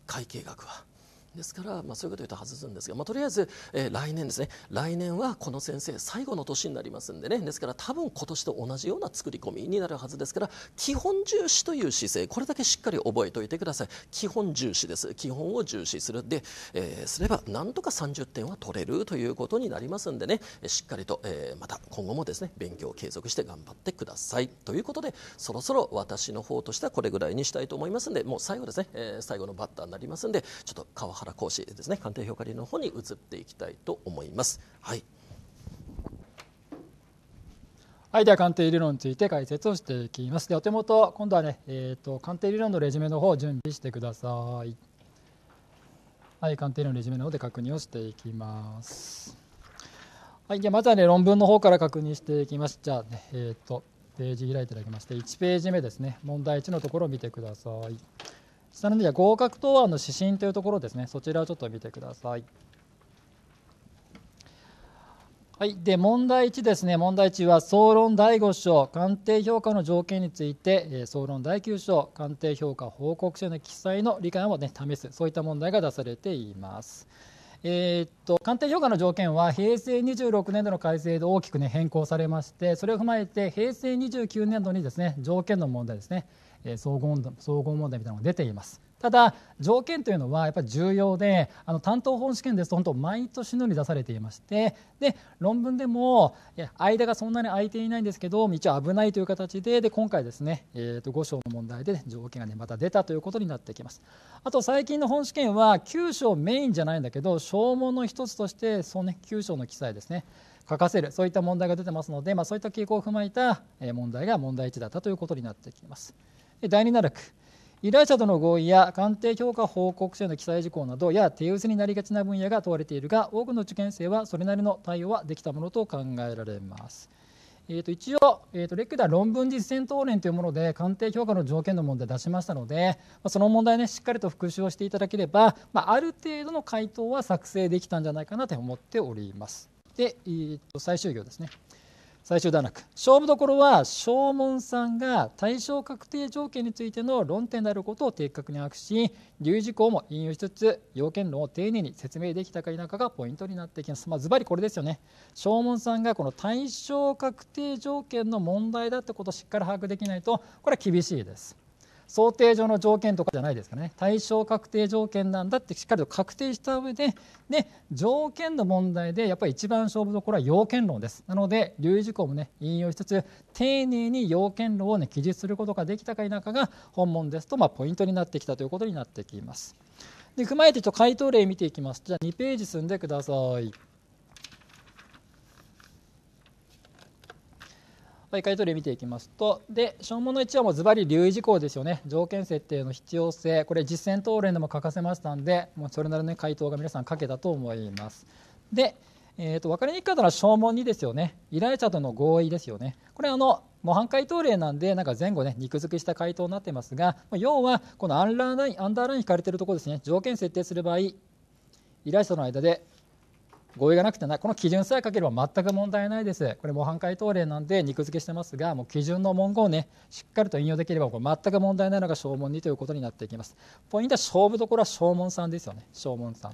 会計額は。ですから、まあ、そういうことを言うと外すんですが、まあ、とりあえず、えー、来年ですね来年はこの先生最後の年になりますんでねですから多分今年と同じような作り込みになるはずですから基本重視という姿勢これだけしっかり覚えておいてください基本重視です基本を重視するで、えー、すればなんとか30点は取れるということになりますんでねしっかりと、えー、また今後もですね勉強を継続して頑張ってくださいということでそろそろ私の方としてはこれぐらいにしたいと思いますんでもう最後ですね、え最後のバッターになりますんでちょっと川原講師ですね鑑定評価理の方に移っていきたいと思います。はいはい、では鑑定理論について解説をしていきます。でお手元、今度はね、えーと、鑑定理論のレジュメの方を準備してください。はい、鑑定理論レジュメの方で確認をしていきます。はい、じゃまずはね、論文の方から確認していきます。じゃあ、ね、えっ、ー、と、ページ開いていただきまして、1ページ目ですね、問題1のところを見てください。下のは合格答案の指針というところですね、そちらをちょっと見てください。はい、で問題1ですね、問題1は、総論第5章、鑑定評価の条件について、総論第9章、鑑定評価報告書の記載の理解を、ね、試す、そういった問題が出されています。えー、っと鑑定評価の条件は平成26年度の改正で大きく、ね、変更されましてそれを踏まえて平成29年度にですね条件の問題ですね総合総合問題みたいなのが出ています。ただ、条件というのはやっぱり重要であの担当本試験ですと本当毎年のように出されていましてで論文でも間がそんなに空いていないんですけど一応危ないという形でで今回ですね、えと5章の問題で条件が、ね、また出たということになってきますあと最近の本試験は9章メインじゃないんだけど小問の一つとしてその、ね、9章の記載ですね書かせるそういった問題が出てますので、まあ、そういった傾向を踏まえた問題が問題1だったということになってきます。第2ならく依頼者との合意や鑑定評価報告書への記載事項などや手薄になりがちな分野が問われているが多くの受験生はそれなりの対応はできたものと考えられます。えー、と一応、えー、とレックでは論文実践討論というもので鑑定評価の条件の問題出しましたので、まあ、その問題ねしっかりと復習をしていただければ、まあ、ある程度の回答は作成できたんじゃないかなと思っております。で、えー、と最終行ですね。最終段落勝負どころは正門さんが対象確定条件についての論点であることを的確に把握し留意事項も引用しつつ要件論を丁寧に説明できたか否かがポイントになってきますまあズバリこれですよね正門さんがこの対象確定条件の問題だってことをしっかり把握できないとこれは厳しいです想定上の条件とかじゃないですかね対象確定条件なんだってしっかりと確定した上でで条件の問題でやっぱり一番勝負どころは要件論ですなので留意事項もね引用しつつ丁寧に要件論をね記述することができたか否かが本問ですと、まあ、ポイントになってきたということになってきますで踏まえてちょっと回答例見ていきますじゃあ2ページ進んでくださいはい、回答例見ていきますと、で、小問の1はもうズバリ留意事項ですよね。条件設定の必要性、これ実践討論でも書かせましたんで、もうそれなりの回答が皆さん書けたと思います。で、えーと、と分かりにくかったのは証文2ですよね。依頼者との合意ですよね。これあの模範解答例なんで、なんか前後ね、肉付けした回答になってますが、要は、このアンラーラインアンダーライン引かれてるところですね、条件設定する場合、依頼者との間で合意がなくてないこの基準さえ書ければ全く問題ないですこれ模範解答例なんで肉付けしてますがもう基準の文言をねしっかりと引用できればこれ全く問題ないのが正門2ということになっていきますポイントは勝負どころは正門3ですよね正門3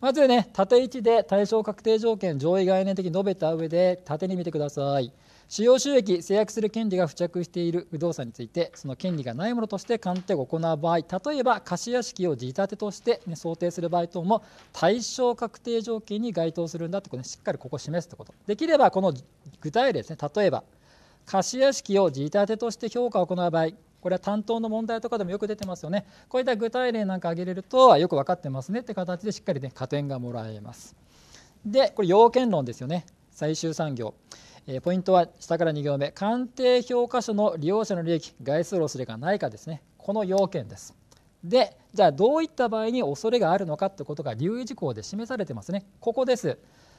まずね縦位置で対象確定条件上位概念的に述べた上で縦に見てください使用収益制約する権利が付着している不動産についてその権利がないものとして鑑定を行う場合例えば貸屋敷を地建てとして、ね、想定する場合等も対象確定条件に該当するんだってこと、ね、しっかりここ示すってことできればこの具体例ですね例えば貸屋敷を地建てとして評価を行う場合これは担当の問題とかでもよく出てますよねこういった具体例なんか挙げれるとよく分かってますねって形でしっかりね加点がもらえますでこれ要件論ですよね最終産業ポイントは下から2行目鑑定評価書の利用者の利益概数ロ恐れがないかですねこの要件ですでじゃあどういった場合に恐れがあるのかということが留意事項で示されてますねここです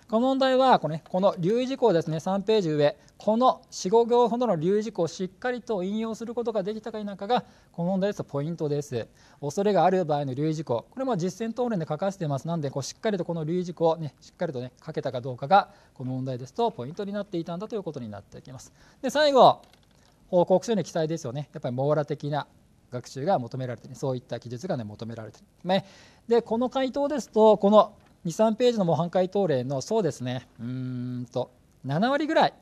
この問題はこの,、ね、この留意事項ですね3ページ上この45行ほどの留意事項をしっかりと引用することができたか否かがこの問題ですとポイントです恐れがある場合の留意事項これも実践答練で書かせてますなのでこうしっかりとこの留意事項を、ね、しっかりと、ね、書けたかどうかがこの問題ですとポイントになっていたんだということになっていきますで最後報告書に記載ですよねやっぱり網羅的な学習が求められているそういった記述が、ね、求められている、ね、でこの回答ですとこの23ページの模範解答例のそうですねうんと7割ぐらい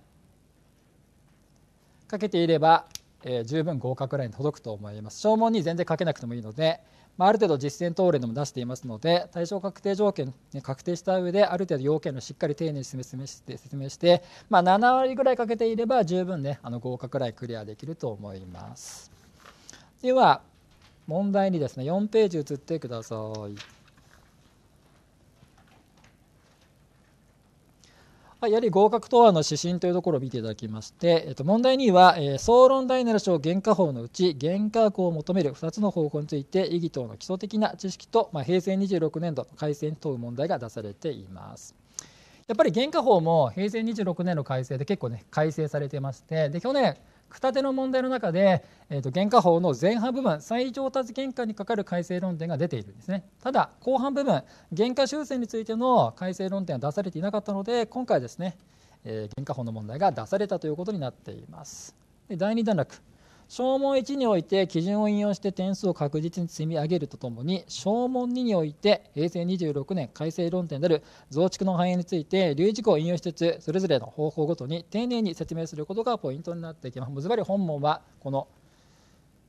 かけていれば、えー、十分合格ラインに届くと思います証文に全然かけなくてもいいので、まあ、ある程度実践答例でも出していますので対象確定条件、ね、確定した上である程度要件をしっかり丁寧に説明して説明して、まあ、7割ぐらいかけていれば十分ねあの合格ラインクリアできると思いますでは問題にですね4ページ移ってくださいはい、やはり合格答案の指針というところを見ていただきまして、えっと、問題2は、えー、総論大なる小原価法のうち原価学を求める2つの方法について意義等の基礎的な知識と、まあ、平成26年度の改正に問う問題が出されています。やっぱり原価法も平成26年の改正で結構ね改正されてましてで去年片手の問題の中で、えー、と原価法の前半部分再上達原価にかかる改正論点が出ているんですねただ後半部分原価修正についての改正論点は出されていなかったので今回ですね、えー、原価法の問題が出されたということになっていますで第2段落正門1において基準を引用して点数を確実に積み上げるとともに正門2において平成26年改正論点である増築の反映について留意事項を引用しつつそれぞれの方法ごとに丁寧に説明することがポイントになっていきますずばり本問はこの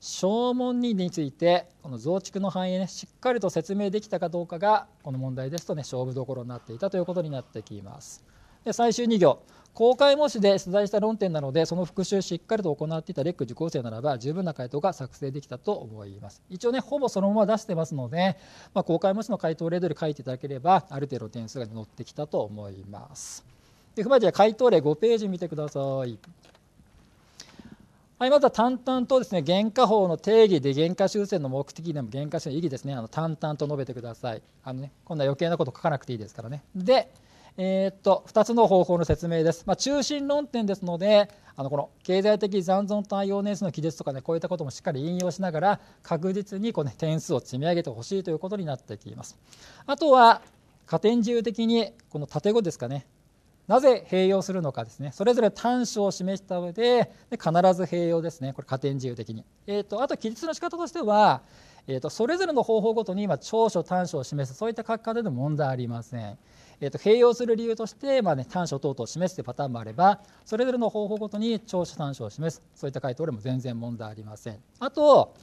正門2についてこの増築の反映ねしっかりと説明できたかどうかがこの問題ですとね勝負どころになっていたということになってきますで最終2行公開模試で取材した論点なのでその復習しっかりと行っていたレック受講生ならば十分な回答が作成できたと思います一応ねほぼそのまま出してますので、まあ、公開模試の回答例通り書いていただければある程度点数が載ってきたと思いますで踏まえて回答例5ページ見てくださいはい、まずは淡々とですね原価法の定義で原価修正の目的でも原価修正の意義ですねあの淡々と述べてくださいあの、ね、今度は余計なこと書かなくていいですからねでえー、っと2つの方法の説明です、まあ、中心論点ですのであのこの経済的残存対応年数の記述とかねこういったこともしっかり引用しながら確実にこう、ね、点数を積み上げてほしいということになってきますあとは加点自由的にこの縦語ですかねなぜ併用するのかですねそれぞれ短所を示した上でで必ず併用ですねこれ加点自由的に、えーと、とあと記述の仕方としては、えーと、それぞれの方法ごとに今長所短所を示すそういった書き方で問題ありませんえー、と併用する理由として、まあね、短所等々を示すというパターンもあればそれぞれの方法ごとに長所短所を示すそういった回答でも全然問題ありません。あと,、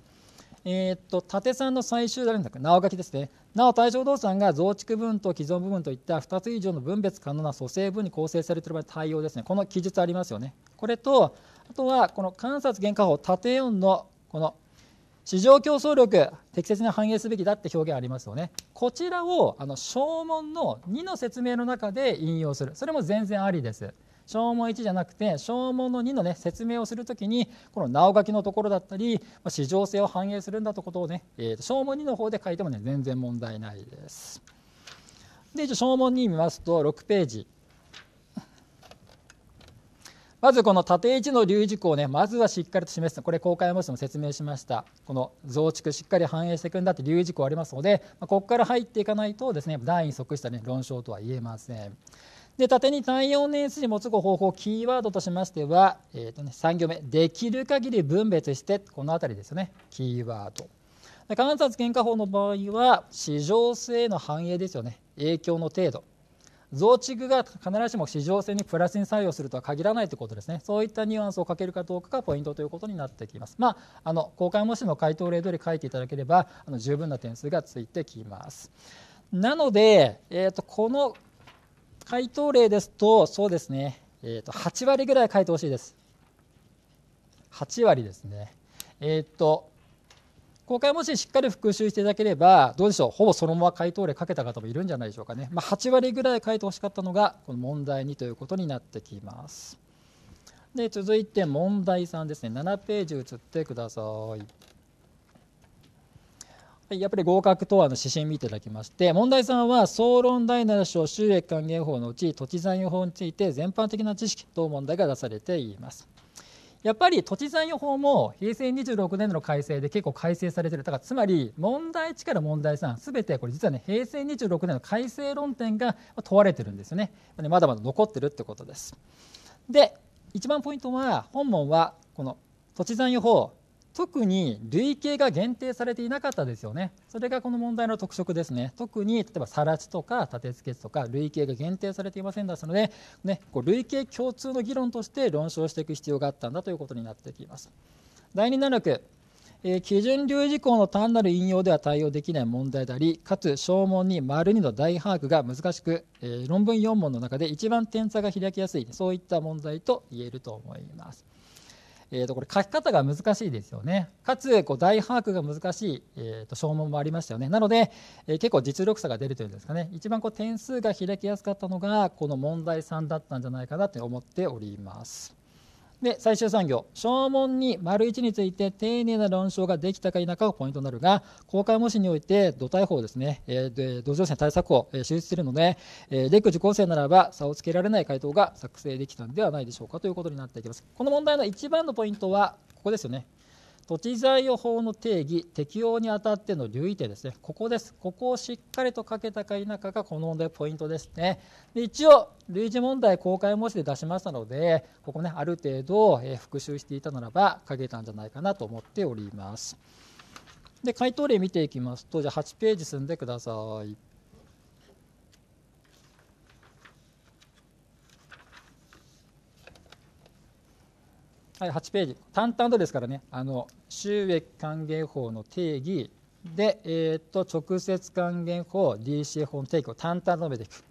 えーと、縦3の最終段落直書きですねなお対象動産が増築分と既存部分といった2つ以上の分別可能な組成分に構成されている場合対応ですねこの記述ありますよねこれとあとはこの観察原価法縦4のこの市場競争力適切に反映すべきだって表現ありますよねこちらをあの証文の2の説明の中で引用するそれも全然ありです証文1じゃなくて証文の2の、ね、説明をするときにこのお書きのところだったり市場性を反映するんだということをね、えー、証文2の方で書いてもね全然問題ないですで一応証文2見ますと6ページまずこの縦位置の留意事項をね、まずはしっかりと示す、これ、公開模試も説明しました、この増築、しっかり反映していくんだって留意事項ありますので、まあ、ここから入っていかないと、ですね第に即した、ね、論証とは言えません。で縦に単4年数に持つ方法キーワードとしましては、えーとね、3行目できる限り分別してこの辺りですよねキーワード観察喧嘩法の場合は市場性の反映ですよね影響の程度増築が必ずしも市場性にプラスに作用するとは限らないということですね、そういったニュアンスをかけるかどうかがポイントということになってきます。まあ、あの公開模試の回答例通り書いていただければあの十分な点数がついてきます。なので、えーと、この回答例ですと、そうですね、えーと、8割ぐらい書いてほしいです。8割ですね。えっ、ー、と公開からもししっかり復習していただければどうでしょうほぼそのまま回答例かけた方もいるんじゃないでしょうかね、まあ、8割ぐらい書いてほしかったのがこの問題2ということになってきますで続いて問題3ですね7ページ移ってくださいやっぱり合格とはの指針見ていただきまして問題3は総論第7章収益還元法のうち土地残余法について全般的な知識等問題が出されていますやっぱり土地残余法も平成26年度の改正で結構改正されてる、だからつまり問題1から問題3、すべてこれ実はね、平成26年の改正論点が問われてるんですよね。まだまだ残ってるってことです。で、一番ポイントは、本門はこの土地残余法、特に類型が限定されていなかったですよね。それがこの問題の特色ですね。特に例えば更地とか立て付けとか類型が限定されていませんでしたので、ね、こう類型共通の議論として論証していく必要があったんだということになってきます。第2 7 6え基準留意事項の単なる引用では対応できない問題であり、かつ証文に丸2の大把握が難しく、え論文4問の中で一番点差が開きやすい、そういった問題と言えると思います。えー、とこれ書き方が難しいですよねかつこう大把握が難しい、えー、と消耗もありましたよねなので、えー、結構実力差が出るというんですかね一番こう点数が開きやすかったのがこの問題3だったんじゃないかなと思っております。で最終産業証文に丸1について丁寧な論証ができたか否かがポイントになるが公開模試において土台法ですね、えー、で土壌性対策法、えー、手術するので、えー、レック受講生ならば差をつけられない回答が作成できたのではないでしょうかということになっていきますこの問題の一番のポイントはここですよね土地財用法の定義適用にあたっての留意点ですねここですここをしっかりとかけたか否かがこの問題ポイントですねで一応類似問題公開模試で出しましたのでここねある程度、え復習していたならば書けたんじゃないかなと思っておりますで回答例見ていきますとじゃあ8ページ進んでくださいはい、8ページ、淡々とですからね、あの収益還元法の定義で、えーと、直接還元法、DCA 法の定義を淡々と述べていく。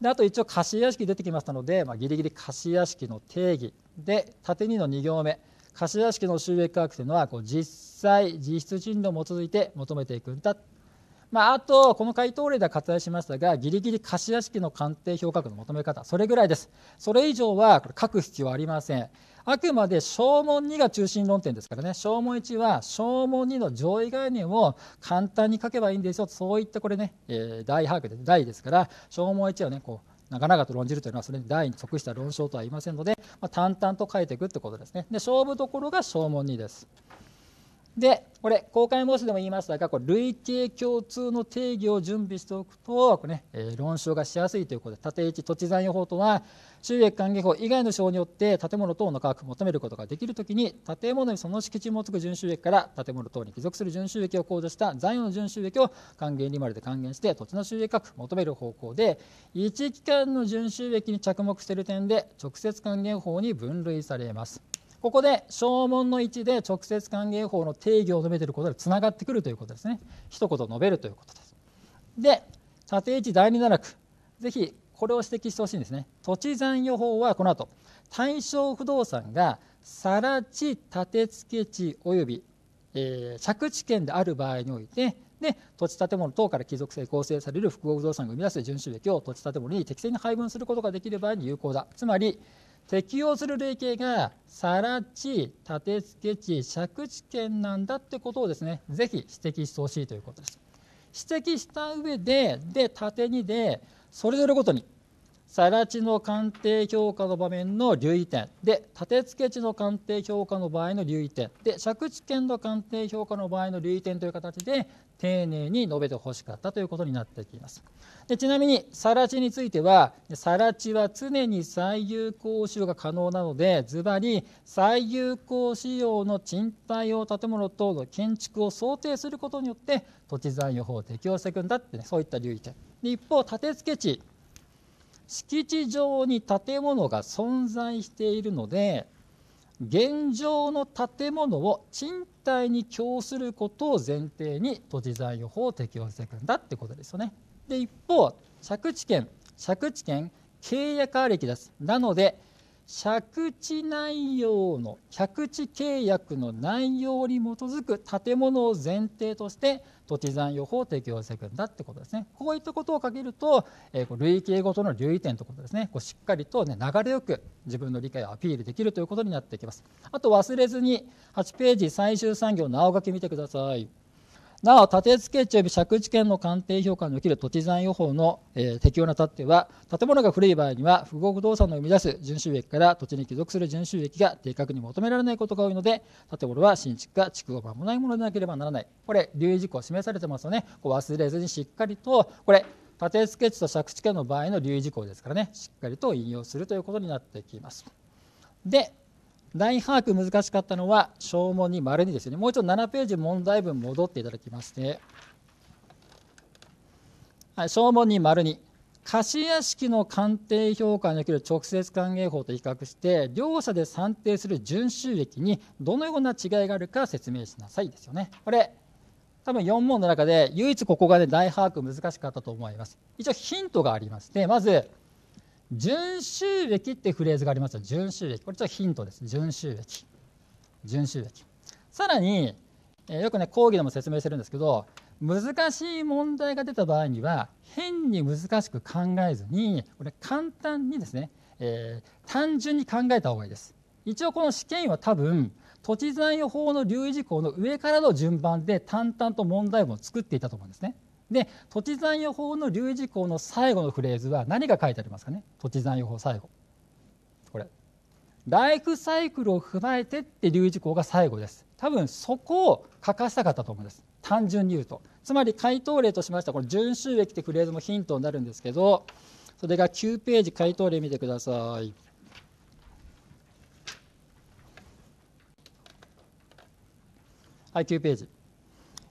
であと一応貸屋敷出てきましたので、まあ、ギリギリ貸屋敷の定義で縦2の2行目貸屋敷の収益価格というのはこう実際実質賃料に基づいて求めていくんだまあ、あと、この回答例では割愛しましたが、ギリギリ貸屋敷の鑑定評価額の求め方、それぐらいです。それ以上は書く必要はありません。あくまで証文2が中心論点ですからね、証文1は証文2の上位概念を簡単に書けばいいんですよ、そういったこれね、大把握で、大ですから、証文1はね、こう、長々と論じるというのはそれに大に即した論証とは言いませんので、まあ、淡々と書いていくってことですね。で勝負どころが証文2です。でこれ公開模試でも言いましたがこれ類型共通の定義を準備しておくとこれね、えー、論証がしやすいということで縦位置土地残余法とは収益還元法以外の省によって建物等の価格を求めることができるときに建物にその敷地もつく準収益から建物等に帰属する準収益を控除した残余の準収益を還元利りで還元して土地の収益を求める方向で一期間の準収益に着目している点で直接還元法に分類されます。ここで証文の位置で直接歓迎法の定義を述べていることでつながってくるということですね一言述べるということですで査定1第2段落ぜひこれを指摘してほしいんですね土地残余法はこの後対象不動産が更地建て付け地及び、えー、借地権である場合においてで土地建物等から帰属性構成される複合不動産が生み出す遵守益を土地建物に適正に配分することができる場合に有効だつまり適用する類型が更地、立て付け地、借地権なんだってことをですね、ぜひ指摘してほしいということです。指摘した上で、で、縦にで、それぞれごとに更地の鑑定評価の場面の留意点で立て付け地の鑑定評価の場合の留意点で借地権の鑑定評価の場合の留意点という形で丁寧に述べてほしかったということになってきますでちなみに更地については更地は常に最有効使用が可能なのでズバリ最有効使用の賃貸用建物等の建築を想定することによって土地残余法を適用していくんだって、ね、そういった留意点で一方立て付け地敷地上に建物が存在しているので現状の建物を賃貸に供することを前提に土地財予法を適用していくんだってことですよね。で一方借地権借地権契約ありきです。なので借地内容の借地契約の内容に基づく建物を前提として土地残余法を適用していくんだってことですねこういったことをかけると、えー、類型ごとの留意点ということですねこうしっかりと、ね、流れよく自分の理解をアピールできるということになってきますあと忘れずに8ページ最終産業の青書き見てくださいなお、建て付け地及び借地権の鑑定評価における土地残予報の、えー、適用にあたっては、建物が古い場合には、不合不動産の生み出す準収益から土地に帰属する準収益が定格に求められないことが多いので、建物は新築か築を間もないものでなければならない。これ、留意事項示されてますのね。こう忘れずにしっかりと、これ、建て付け地と借地権の場合の留意事項ですからね、しっかりと引用するということになってきます。で、ライン把握難しかったのは小問に丸2ですよね。もう一度7ページ問題文戻っていただきまして、はい、小問に丸2。貸屋敷の鑑定評価における直接還元法と比較して両者で算定する純収益にどのような違いがあるか説明しなさいですよね。これ多分4問の中で唯一ここがね大把握難しかったと思います。一応ヒントがありましてまず純収益ってフレーズがありますよ純収益これちょっとヒントです純収益純収益さらによくね講義でも説明してるんですけど難しい問題が出た場合には変に難しく考えずにこれ簡単にですね、えー、単純に考えた方がいいです一応この試験は多分土地財法の留意事項の上からの順番で淡々と問題文を作っていたと思うんですねで土地残余法の留意事項の最後のフレーズは何が書いてありますかね土地残余法最後これライフサイクルを踏まえてって留意事項が最後です多分そこを書かしたかったと思うんです単純に言うとつまり回答例としましてはこの純収益ってフレーズもヒントになるんですけどそれが9ページ回答例見てくださいはい9ページ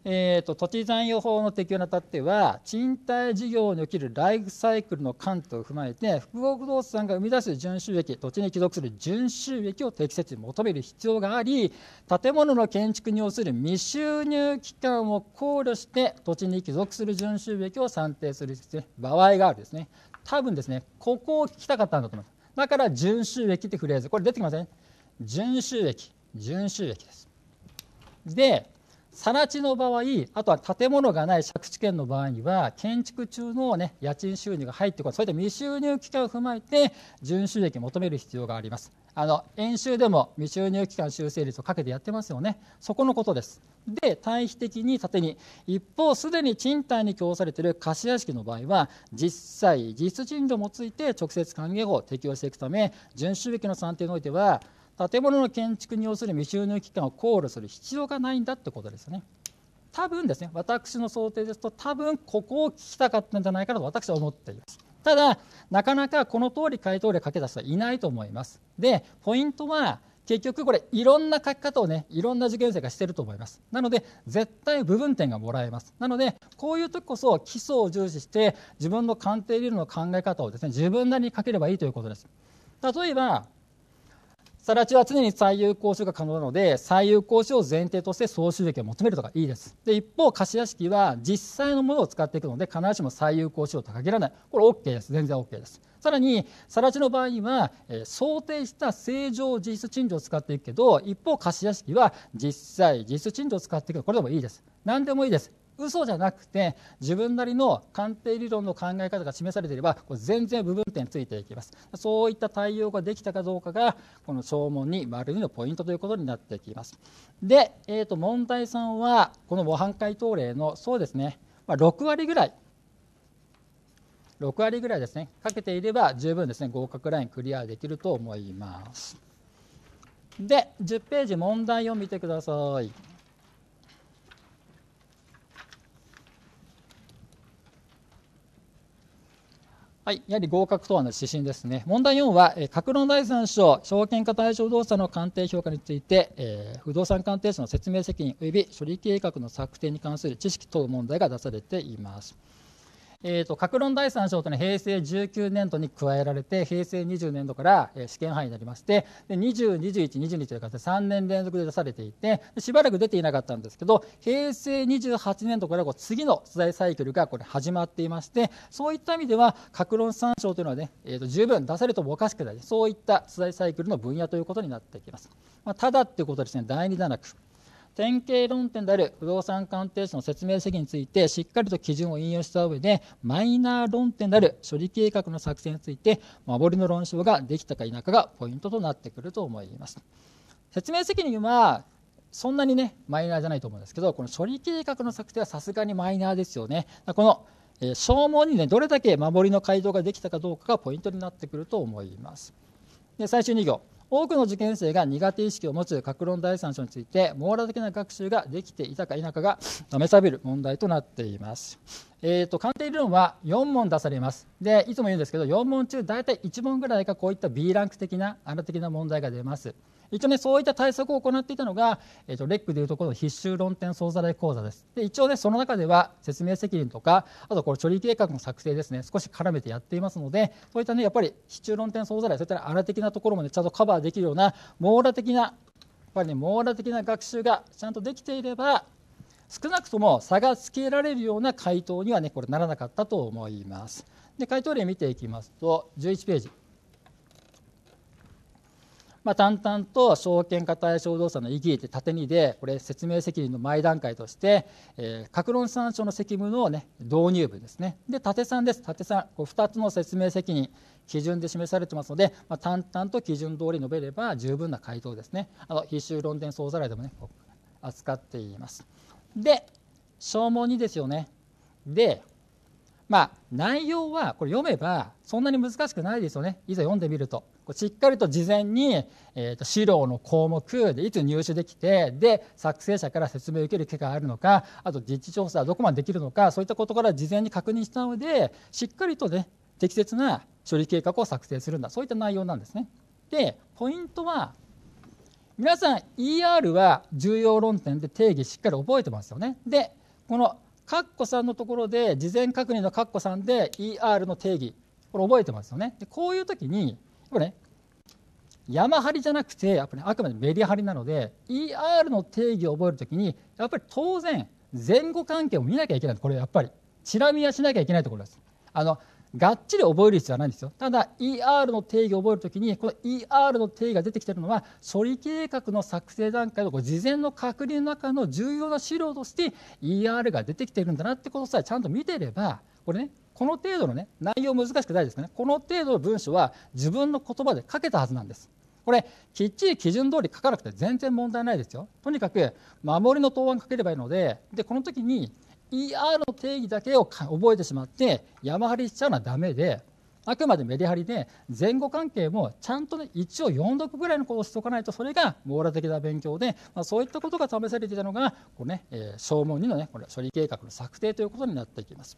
えーと、土地残余法の適用にあたっては賃貸事業におけるライフサイクルの観点を踏まえて複合不動産が生み出す純収益土地に帰属する純収益を適切に求める必要があり建物の建築に要する未収入期間を考慮して土地に帰属する純収益を算定する、場合があるですね多分ですねここを聞きたかったんだと思いますだから純収益ってフレーズこれ出てきません、純収益純収益ですで更地の場合あとは建物がない借地権の場合には建築中の、ね、家賃収入が入ってこないそういった未収入期間を踏まえて準収益を求める必要がありますあの演習でも未収入期間修正率をかけてやってますよねそこのことですで対比的に縦に一方すでに賃貸に供されている貸屋敷の場合は実際実質賃料もついて直接還元法を適用していくため準収益の算定においては建物の建築に要する未収入期間を考慮する必要がないんだってことですね。多分ですね、私の想定ですと、多分ここを聞きたかったんじゃないかと私は思っています。ただ、なかなかこの通り回答例書けた人はいないと思います。で、ポイントは、結局これ、いろんな書き方をね、いろんな受験生がしてると思います。なので、絶対部分点がもらえます。なので、こういう時こそ基礎を重視して、自分の鑑定理論の考え方をですね、自分なりに書ければいいということです。例えば、さら地は常に最優公衆が可能なので最優公衆を前提として総収益を求めるとかいいですで一方貸屋敷は実際のものを使っていくので必ずしも最優公衆を高げらないこれ OK です全然 OK ですさらに更地の場合には、え想定した正常実質賃料を使っていくけど一方貸屋敷は実際実質賃料を使っていくこれでもいいです何でもいいです嘘じゃなくて自分なりの鑑定理論の考え方が示されていればこれ全然部分点ついていきますそういった対応ができたかどうかがこの証文に丸2のポイントということになってきますで、えー、と問題3はこの模範解答例のそうですね、まあ、6割ぐらい6割ぐらいですねかけていれば十分ですね合格ラインクリアできると思いますで10ページ問題を見てくださいはい、やはり合格等の指針ですね。問題4は、え格論第三章、証券化対象動作の鑑定評価について、えー、不動産鑑定士の説明責任及び処理計画の策定に関する知識等問題が出されています。えーと、各論第3章というのは平成19年度に加えられて平成20年度から試験範囲になりましてで20、21、22という形で3年連続で出されていてしばらく出ていなかったんですけど平成28年度からこう次の取材サイクルがこれ始まっていましてそういった意味では各論3章というのはね、えーと、十分出れるともおかしくないそういった取材サイクルの分野ということになってきます。まあ、ただいうことですね第2段落典型論点である不動産鑑定士の説明責任についてしっかりと基準を引用した上でマイナー論点である処理計画の作成について守りの論証ができたか否かがポイントとなってくると思います。説明責任はそんなにねマイナーじゃないと思うんですけどこの処理計画の策定はさすがにマイナーですよね。このえー、消耗にねどれだけ守りの回答ができたかどうかがポイントになってくると思います。で最終2行多くの受験生が苦手意識を持つ各論第三章について網羅的な学習ができていたか否かが試される問題となっていますえーと、鑑定理論は4問出されますでいつも言うんですけど4問中大体1問ぐらいがこういった B ランク的なあの的な問題が出ます一応ねそういった対策を行っていたのが、えーと、とレックでいうところの必修論点総ざらい講座ですで一応ねその中では説明責任とかあとこれ処理計画の作成ですね少し絡めてやっていますのでそういったねやっぱり必修論点総ざらいそういったあら的なところもねちゃんとカバーできるような網羅的なやっぱりね網羅的な学習がちゃんとできていれば少なくとも差がつけられるような回答にはねこれならなかったと思います。で回答例見ていきますと11ページ。まあ、淡々と証券化対象動作の意義って縦にでこれ説明責任の前段階として、えー、各論参照の責務の、ね、導入部ですねで縦3です縦3こう2つの説明責任基準で示されてますので、まあ、淡々と基準通り述べれば十分な回答ですねあの必修論点総ざらいでもね扱っています。で、証文にですよね。で、まあ、内容はこれ読めばそんなに難しくないですよねいざ読んでみるとしっかりと事前に、えー、と資料の項目でいつ入手できてで作成者から説明を受ける機会があるのかあと実地調査はどこまでできるのかそういったことから事前に確認した上でしっかりとね適切な処理計画を作成するんだそういった内容なんですね。でポイントは皆さん ER は重要論点で定義しっかり覚えてますよね。でこのカッコんのところで事前確認のカッコんで ER の定義これ覚えてますよね。でこういう時にやっぱね山張りじゃなくてやっぱり、ね、あくまでメリハリなので ER の定義を覚える時にやっぱり当然前後関係を見なきゃいけないこれやっぱりチラ見はしなきゃいけないところです。あのがっちり覚える必要はないんですよただ ER の定義を覚える時にこの ER の定義が出てきてるのは処理計画の作成段階のこう事前の確認の中の重要な資料として ER が出てきているんだなってことさえちゃんと見てればこれねこの程度のね内容難しくないですかねこの程度の文章は自分の言葉で書けたはずなんですこれきっちり基準通り書かなくて全然問題ないですよとにかく守りの答案書ければいいのででこの時に「ER の定義だけを覚えてしまって山張りしちゃうのはダメであくまでメリハリで前後関係もちゃんとね一応4読ぐらいのことをしておかないとそれが網羅的な勉強で、まあ、そういったことが試されていたのがこれね、えー、小問2の、ね、これ処理計画の策定ということになっていきます。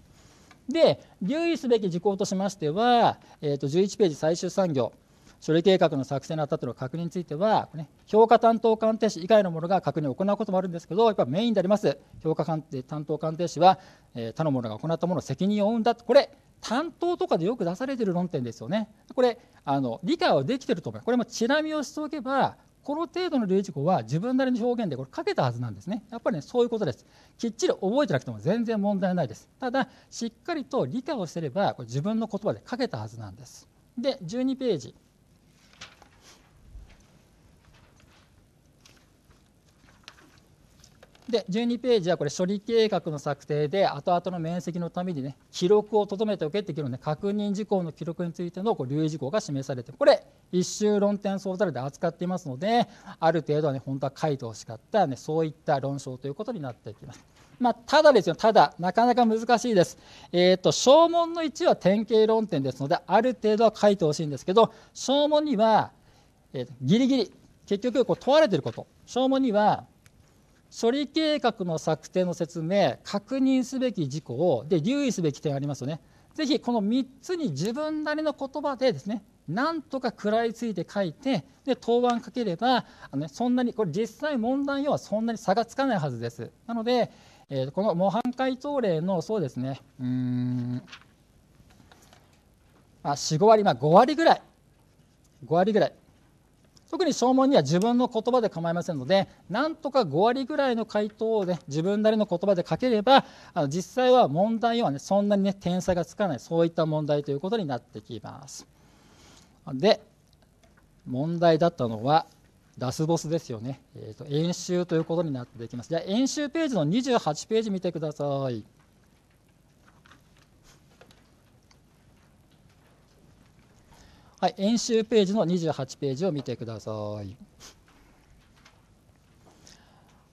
で留意すべき事項としましては、えー、と11ページ最終産業処理計画の作成にあたっての確認については、ね、評価担当鑑定士以外のものが確認を行うこともあるんですけど、やっぱメインであります、評価鑑定担当鑑定士は、えー、他ののが行ったもの責任を負うんだ、これ、担当とかでよく出されている論点ですよね。これあの理解はできていると思います。これもチラ見をしておけばこの程度の類似語は自分なりの表現でこれ書けたはずなんですね。やっぱりねそういうことです。きっちり覚えてなくても全然問題ないです。ただしっかりと理解をしてればこれ自分の言葉で書けたはずなんです。で12ページ。で12ページはこれ処理計画の策定で後々の面積のためにね記録を留めておけって議論で確認事項の記録についてのこう留意事項が示されてこれ一周論点相ータルで扱っていますのである程度はね本当は書いてほしかった、ね、そういった論証ということになってきます。まあ、ただですよ、ただ、なかなか難しいです。えっ、ー、と、証文の1は典型論点ですので、ある程度は書いてほしいんですけど、証文には、えー、ギリギリ、結局こう問われていること、証文には、処理計画の策定の説明確認すべき事項をで留意すべき点ありますよねぜひこの3つに自分なりの言葉でですねなんとか食らいついて書いてで答案かければあの、ね、そんなにこれ実際問題要はそんなに差がつかないはずですなので、えー、この模範解答例のそうですねうんあ45割まあ5割ぐらい5割ぐらい特に証文には自分の言葉で構いませんのでなんとか5割ぐらいの回答を、ね、自分なりの言葉で書ければあの実際は問題は、ね、そんなに、ね、点差がつかないそういった問題ということになってきますで問題だったのはラスボスですよね、えーと、演習ということになってきますじゃ演習ページの28ページ見てくださいはい、演習ページの28ページを見てください。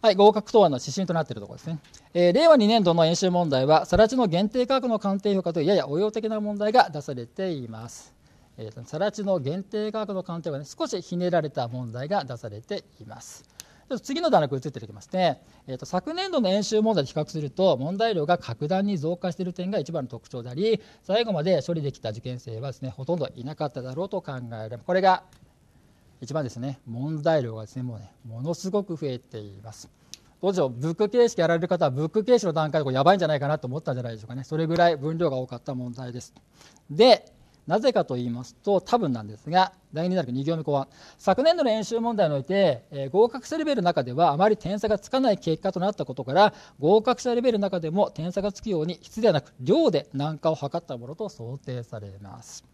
はい、合格答案の指針となっているところですね。えー、令和2年度の演習問題は、更地の限定価格の鑑定評価というやや応用的な問題が出されています。えー、更地の限定価格の鑑定は、ね、少しひねられた問題が出されています。ちょっと次の段落移っていきまして、えーと、昨年度の演習問題と比較すると問題量が格段に増加している点が一番の特徴であり最後まで処理できた受験生はですねほとんどいなかっただろうと考えられますこれが一番ですね問題量がですねもうねものすごく増えています。どうでしょうブック形式やられる方はブック形式の段階でこやばいんじゃないかなと思ったんじゃないでしょうかねそれぐらい分量が多かった問題ですでなぜかと言いますと多分なんですが第2段落2行目後半昨年度の演習問題において、えー、合格者レベルの中ではあまり点差がつかない結果となったことから合格者レベルの中でも点差がつくように質ではなく量で難化を図ったものと想定されます。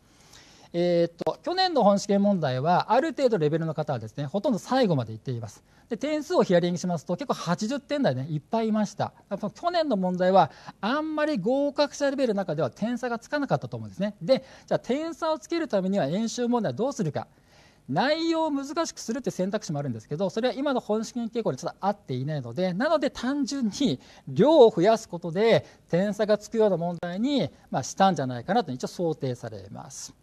えー、っと去年の本試験問題はある程度レベルの方はですねほとんど最後までいっていますで点数をヒアリングしますと結構80点台ねいっぱいいました去年の問題はあんまり合格者レベルの中では点差がつかなかったと思うんですねでじゃあ点差をつけるためには演習問題はどうするか内容を難しくするって選択肢もあるんですけどそれは今の本試験傾向にちょっと合っていないのでなので単純に量を増やすことで点差がつくような問題に、まあ、したんじゃないかなと一応想定されます。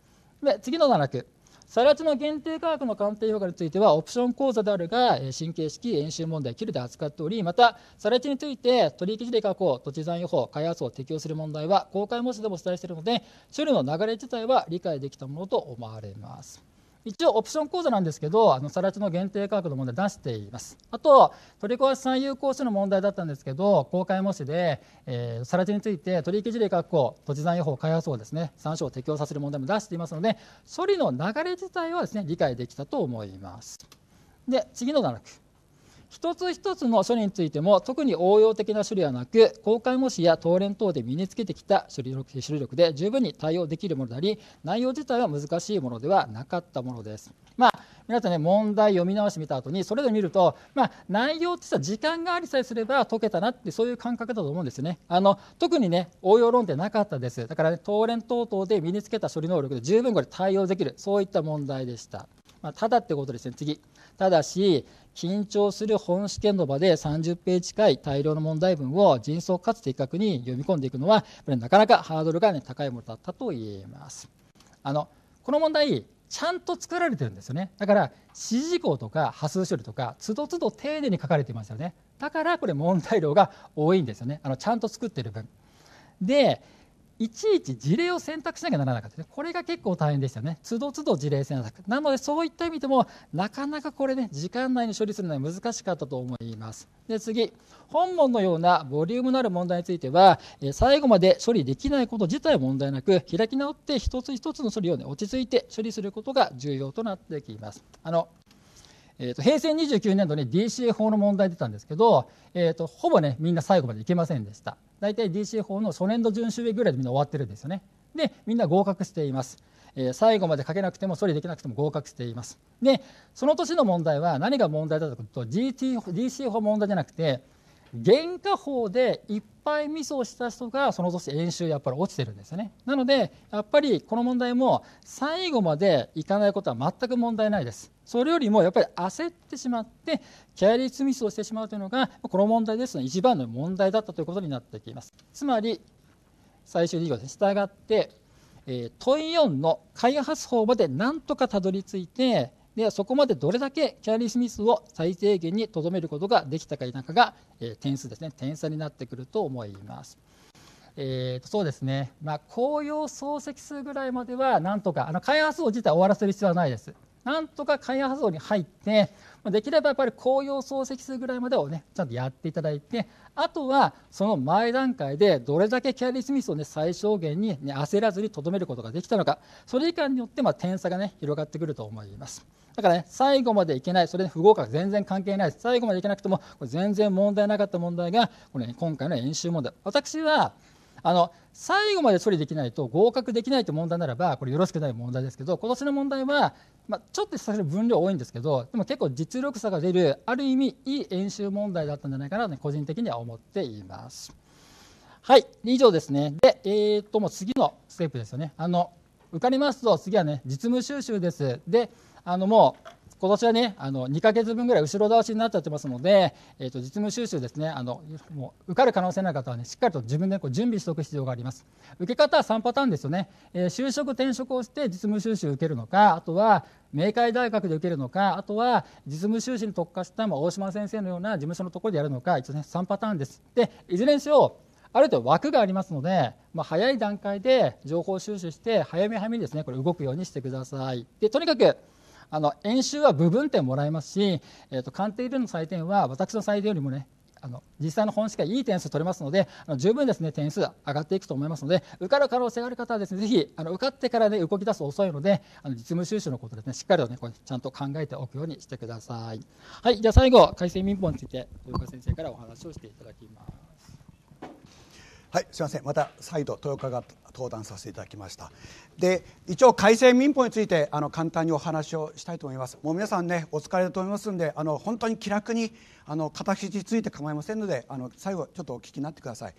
で次の7区更地の限定価格の鑑定評価についてはオプション講座であるが神経式演習問題キルで扱っておりまた更地について取引事例確保土地残予報開発を適用する問題は公開模試でもお伝えしているので処理の流れ自体は理解できたものと思われます。一応オプション講座なんですけど、あの更地の限定価格の問題出しています。あと、取り壊し産有効書の問題だったんですけど、公開模試で、えー、更地について取引事例確保、土地残予報開発法ですね、参照を適用させる問題も出していますので、処理の流れ自体はですね、理解できたと思います。で、次の段落。一つ一つの処理についても特に応用的な処理はなく公開模試や答練等で身につけてきた処理力で十分に対応できるものであり内容自体は難しいものではなかったものです。まあ皆さんね問題読み直してみた後にそれで見ると、まあ、内容としては時間がありさえすれば解けたなってそういう感覚だと思うんですよねあの特にね応用論点なかったですだからね答練等々で身につけた処理能力で十分これ対応できるそういった問題でしたまあ、ただってことですね、次。ただし、緊張する本試験の場で30ページ近い大量の問題文を迅速かつ的確に読み込んでいくのは、これなかなかハードルが、ね、高いものだったと言えます。あのこの問題、ちゃんと作られてるんですよね。だから、指示項とか波数処理とか、都度都度丁寧に書かれていますよね。だから、これ問題量が多いんですよね。あのちゃんと作ってる分。で、いちいち事例を選択しなきゃならなかった、これが結構大変でしたね都度都度事例選択なのでそういった意味でもなかなかこれね時間内に処理するのは難しかったと思いますで次本文のようなボリュームのある問題については最後まで処理できないこと自体問題なく開き直って一つ一つの処理を、ね、落ち着いて処理することが重要となってきますあのえー、と平成29年度に DCA 法の問題出たんですけど、えー、とほぼねみんな最後までいけませんでした大体 DCA 法の初年度準守理ぐらいでみんな終わってるんですよねでみんな合格しています、えー、最後まで書けなくても処理できなくても合格していますでその年の問題は何が問題だったかというと GT DCA 法問題じゃなくて原価法でいっぱいミスをした人がその年演習やっぱり落ちてるんですよねなのでやっぱりこの問題も最後までいかないことは全く問題ないですそれよりもやっぱり焦ってしまってキャリーツミスをしてしまうというのがこの問題ですの一番の問題だったということになってきますつまり最終理論に従って問4の開発法までなんとかたどり着いてではそこまでどれだけキャリー・スミスを最低限にとどめることができたか否かが、え点数ですね点差になってくると思います。えーと、そうですね、まあ、紅葉総積数ぐらいまではなんとかあの開発を自体終わらせる必要はないです。なんとか開発王に入って、まできればやっぱり紅葉総積数ぐらいまでをねちゃんとやっていただいてあとはその前段階でどれだけキャリー・スミスを、ね、最小限に、ね、焦らずにとどめることができたのかそれ以下によってま点差がね広がってくると思います。だからね、最後までいけない、それで不合格全然関係ない、最後までいけなくても、これ全然問題なかった問題が、これ、ね、今回の演習問題。私は、あの最後まで処理できないと合格できないという問題ならばこれよろしくない問題ですけど今年の問題は、まあ、ちょっとさせ分量多いんですけどでも結構実力差が出るある意味いい演習問題だったんじゃないかなと、ね、個人的には思っています。はい以上ですねで、えー、っともう次のステップですよねあの受かりますと次はね実務収集です。であのもう今年はね、あの2か月分ぐらい後ろ倒しになっちゃってますので、えー、と実務収集ですね、あのもう受かる可能性のある方はね、しっかりと自分でこう準備しておく必要があります。受け方は3パターンですよね、えー、就職、転職をして実務収集を受けるのか、あとは明海大学で受けるのか、あとは実務収集に特化した、まあ、大島先生のような事務所のところでやるのか、一応ね、3パターンです。でいずれにしようある程度枠がありますので、まあ、早い段階で情報収集して早め早めにですねこれ動くようにしてください。でとにかくあの演習は部分点もらえますし、えーと、鑑定での採点は私の採点よりもねあの実際の本試験いい点数取れますのであの十分ですね点数上がっていくと思いますので受かる可能性がある方はですねぜひあの受かってからね動き出す遅いのであの実務収集のことですねしっかりとねこれちゃんと考えておくようにしてくださいはいじゃあ最後改正民法について豊川先生からお話をしていただきますはい、すみません、また再度豊川が登壇させていただきました。で、一応改正民法についてあの簡単にお話をしたいと思います。もう皆さんね、お疲れだと思いますんで、あの本当に気楽にあの形について構いませんので、あの最後ちょっとお聞きになってください。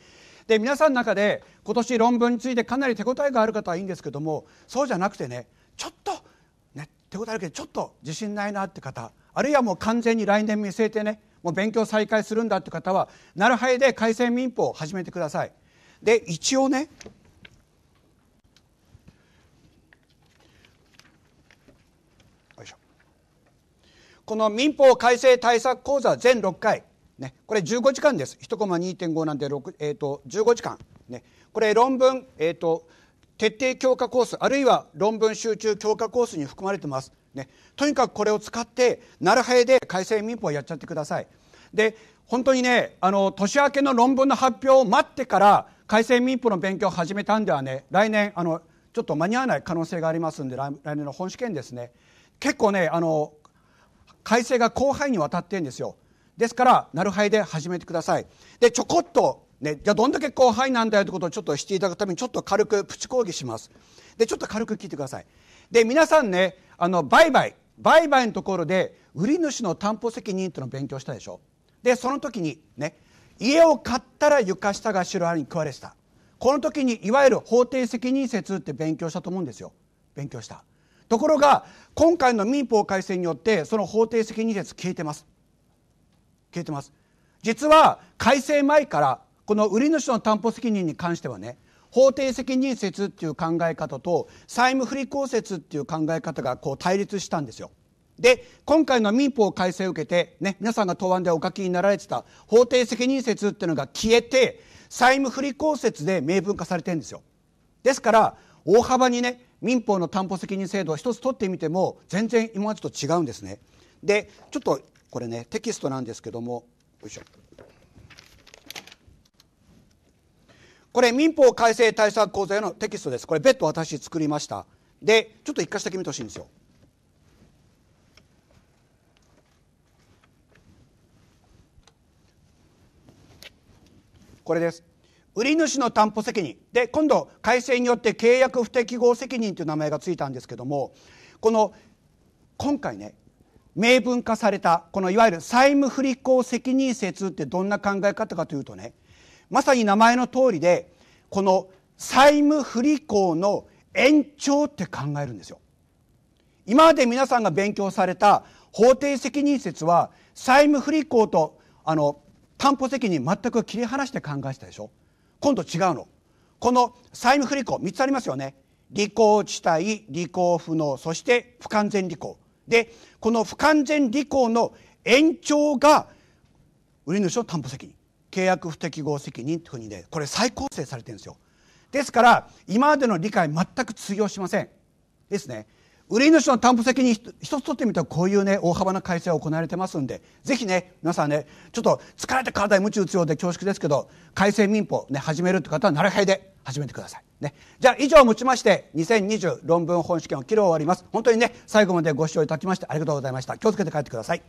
で、皆さんの中で今年論文についてかなり手応えがある方はいいんですけども、そうじゃなくてね、ちょっとね手応えあるけどちょっと自信ないなって方、あるいはもう完全に来年見据えてね。もう勉強再開するんだって方は、なるはで改正民法を始めてください。で一応ねこの民法改正対策講座全6回、ね、これ15時間です1コマ2.5なんでえーと、15時間、ね、これ論文、えーと、徹底強化コースあるいは論文集中強化コースに含まれてます、ね、とにかくこれを使ってなるはえで改正民法をやっちゃってくださいで本当にねあの年明けの論文の発表を待ってから改正民法の勉強を始めたんではね来年あのちょっと間に合わない可能性がありますんで来年の本試験ですね結構ねあの改正が広範囲にわたってんですよですからなるはいで始めてくださいでちょこっとね、じゃあどんだけ広範囲なんだよってことをちょっとしていただくためにちょっと軽くプチ講義しますでちょっと軽く聞いてくださいで皆さんねあの売買売買のところで売り主の担保責任というのを勉強したでしょでその時にね家を買ったら床下が白に食われてたこの時にいわゆる法定責任説って勉強したと思うんですよ勉強したところが今回の民法改正によってその法定責任説消えてます消えてます実は改正前からこの売り主の担保責任に関してはね法定責任説っていう考え方と債務不履行説っていう考え方がこう対立したんですよで今回の民法改正を受けて、ね、皆さんが答案でお書きになられてた法定責任説っていうのが消えて債務不履行説で明文化されてるんですよですから大幅にね民法の担保責任制度を一つ取ってみても全然今までと違うんですねでちょっとこれねテキストなんですけどもよいしょこれ民法改正対策講座へのテキストですこれ別途私作りましたでちょっと一箇所だけ見てほしいんですよこれです売主の担保責任で今度改正によって契約不適合責任という名前がついたんですけどもこの今回ね明文化されたこのいわゆる債務不履行責任説ってどんな考え方かというとねまさに名前の通りでこの債務不履行の延長って考えるんですよ。今まで皆さんが勉強された法定責任説は債務不履行とあの担保責任全く切り離して考えてたでしょ今度違うのこの債務不履行3つありますよね履行地帯履行不能そして不完全履行でこの不完全履行の延長が売り主の担保責任契約不適合責任というふうにねこれ再構成されてるんですよですから今までの理解全く通用しませんですね売い主の担保責任一つ取ってみたらこういうね大幅な改正が行われてますんでぜひね皆さんねちょっと疲れて体に鞭打つようで恐縮ですけど改正民法ね始めるって方はなるへいで始めてください。ね、じゃあ以上をもちまして2020論文本試験を切り終わります。本当にね最後までご視聴いただきましてありがとうございました。気をつけて帰ってください。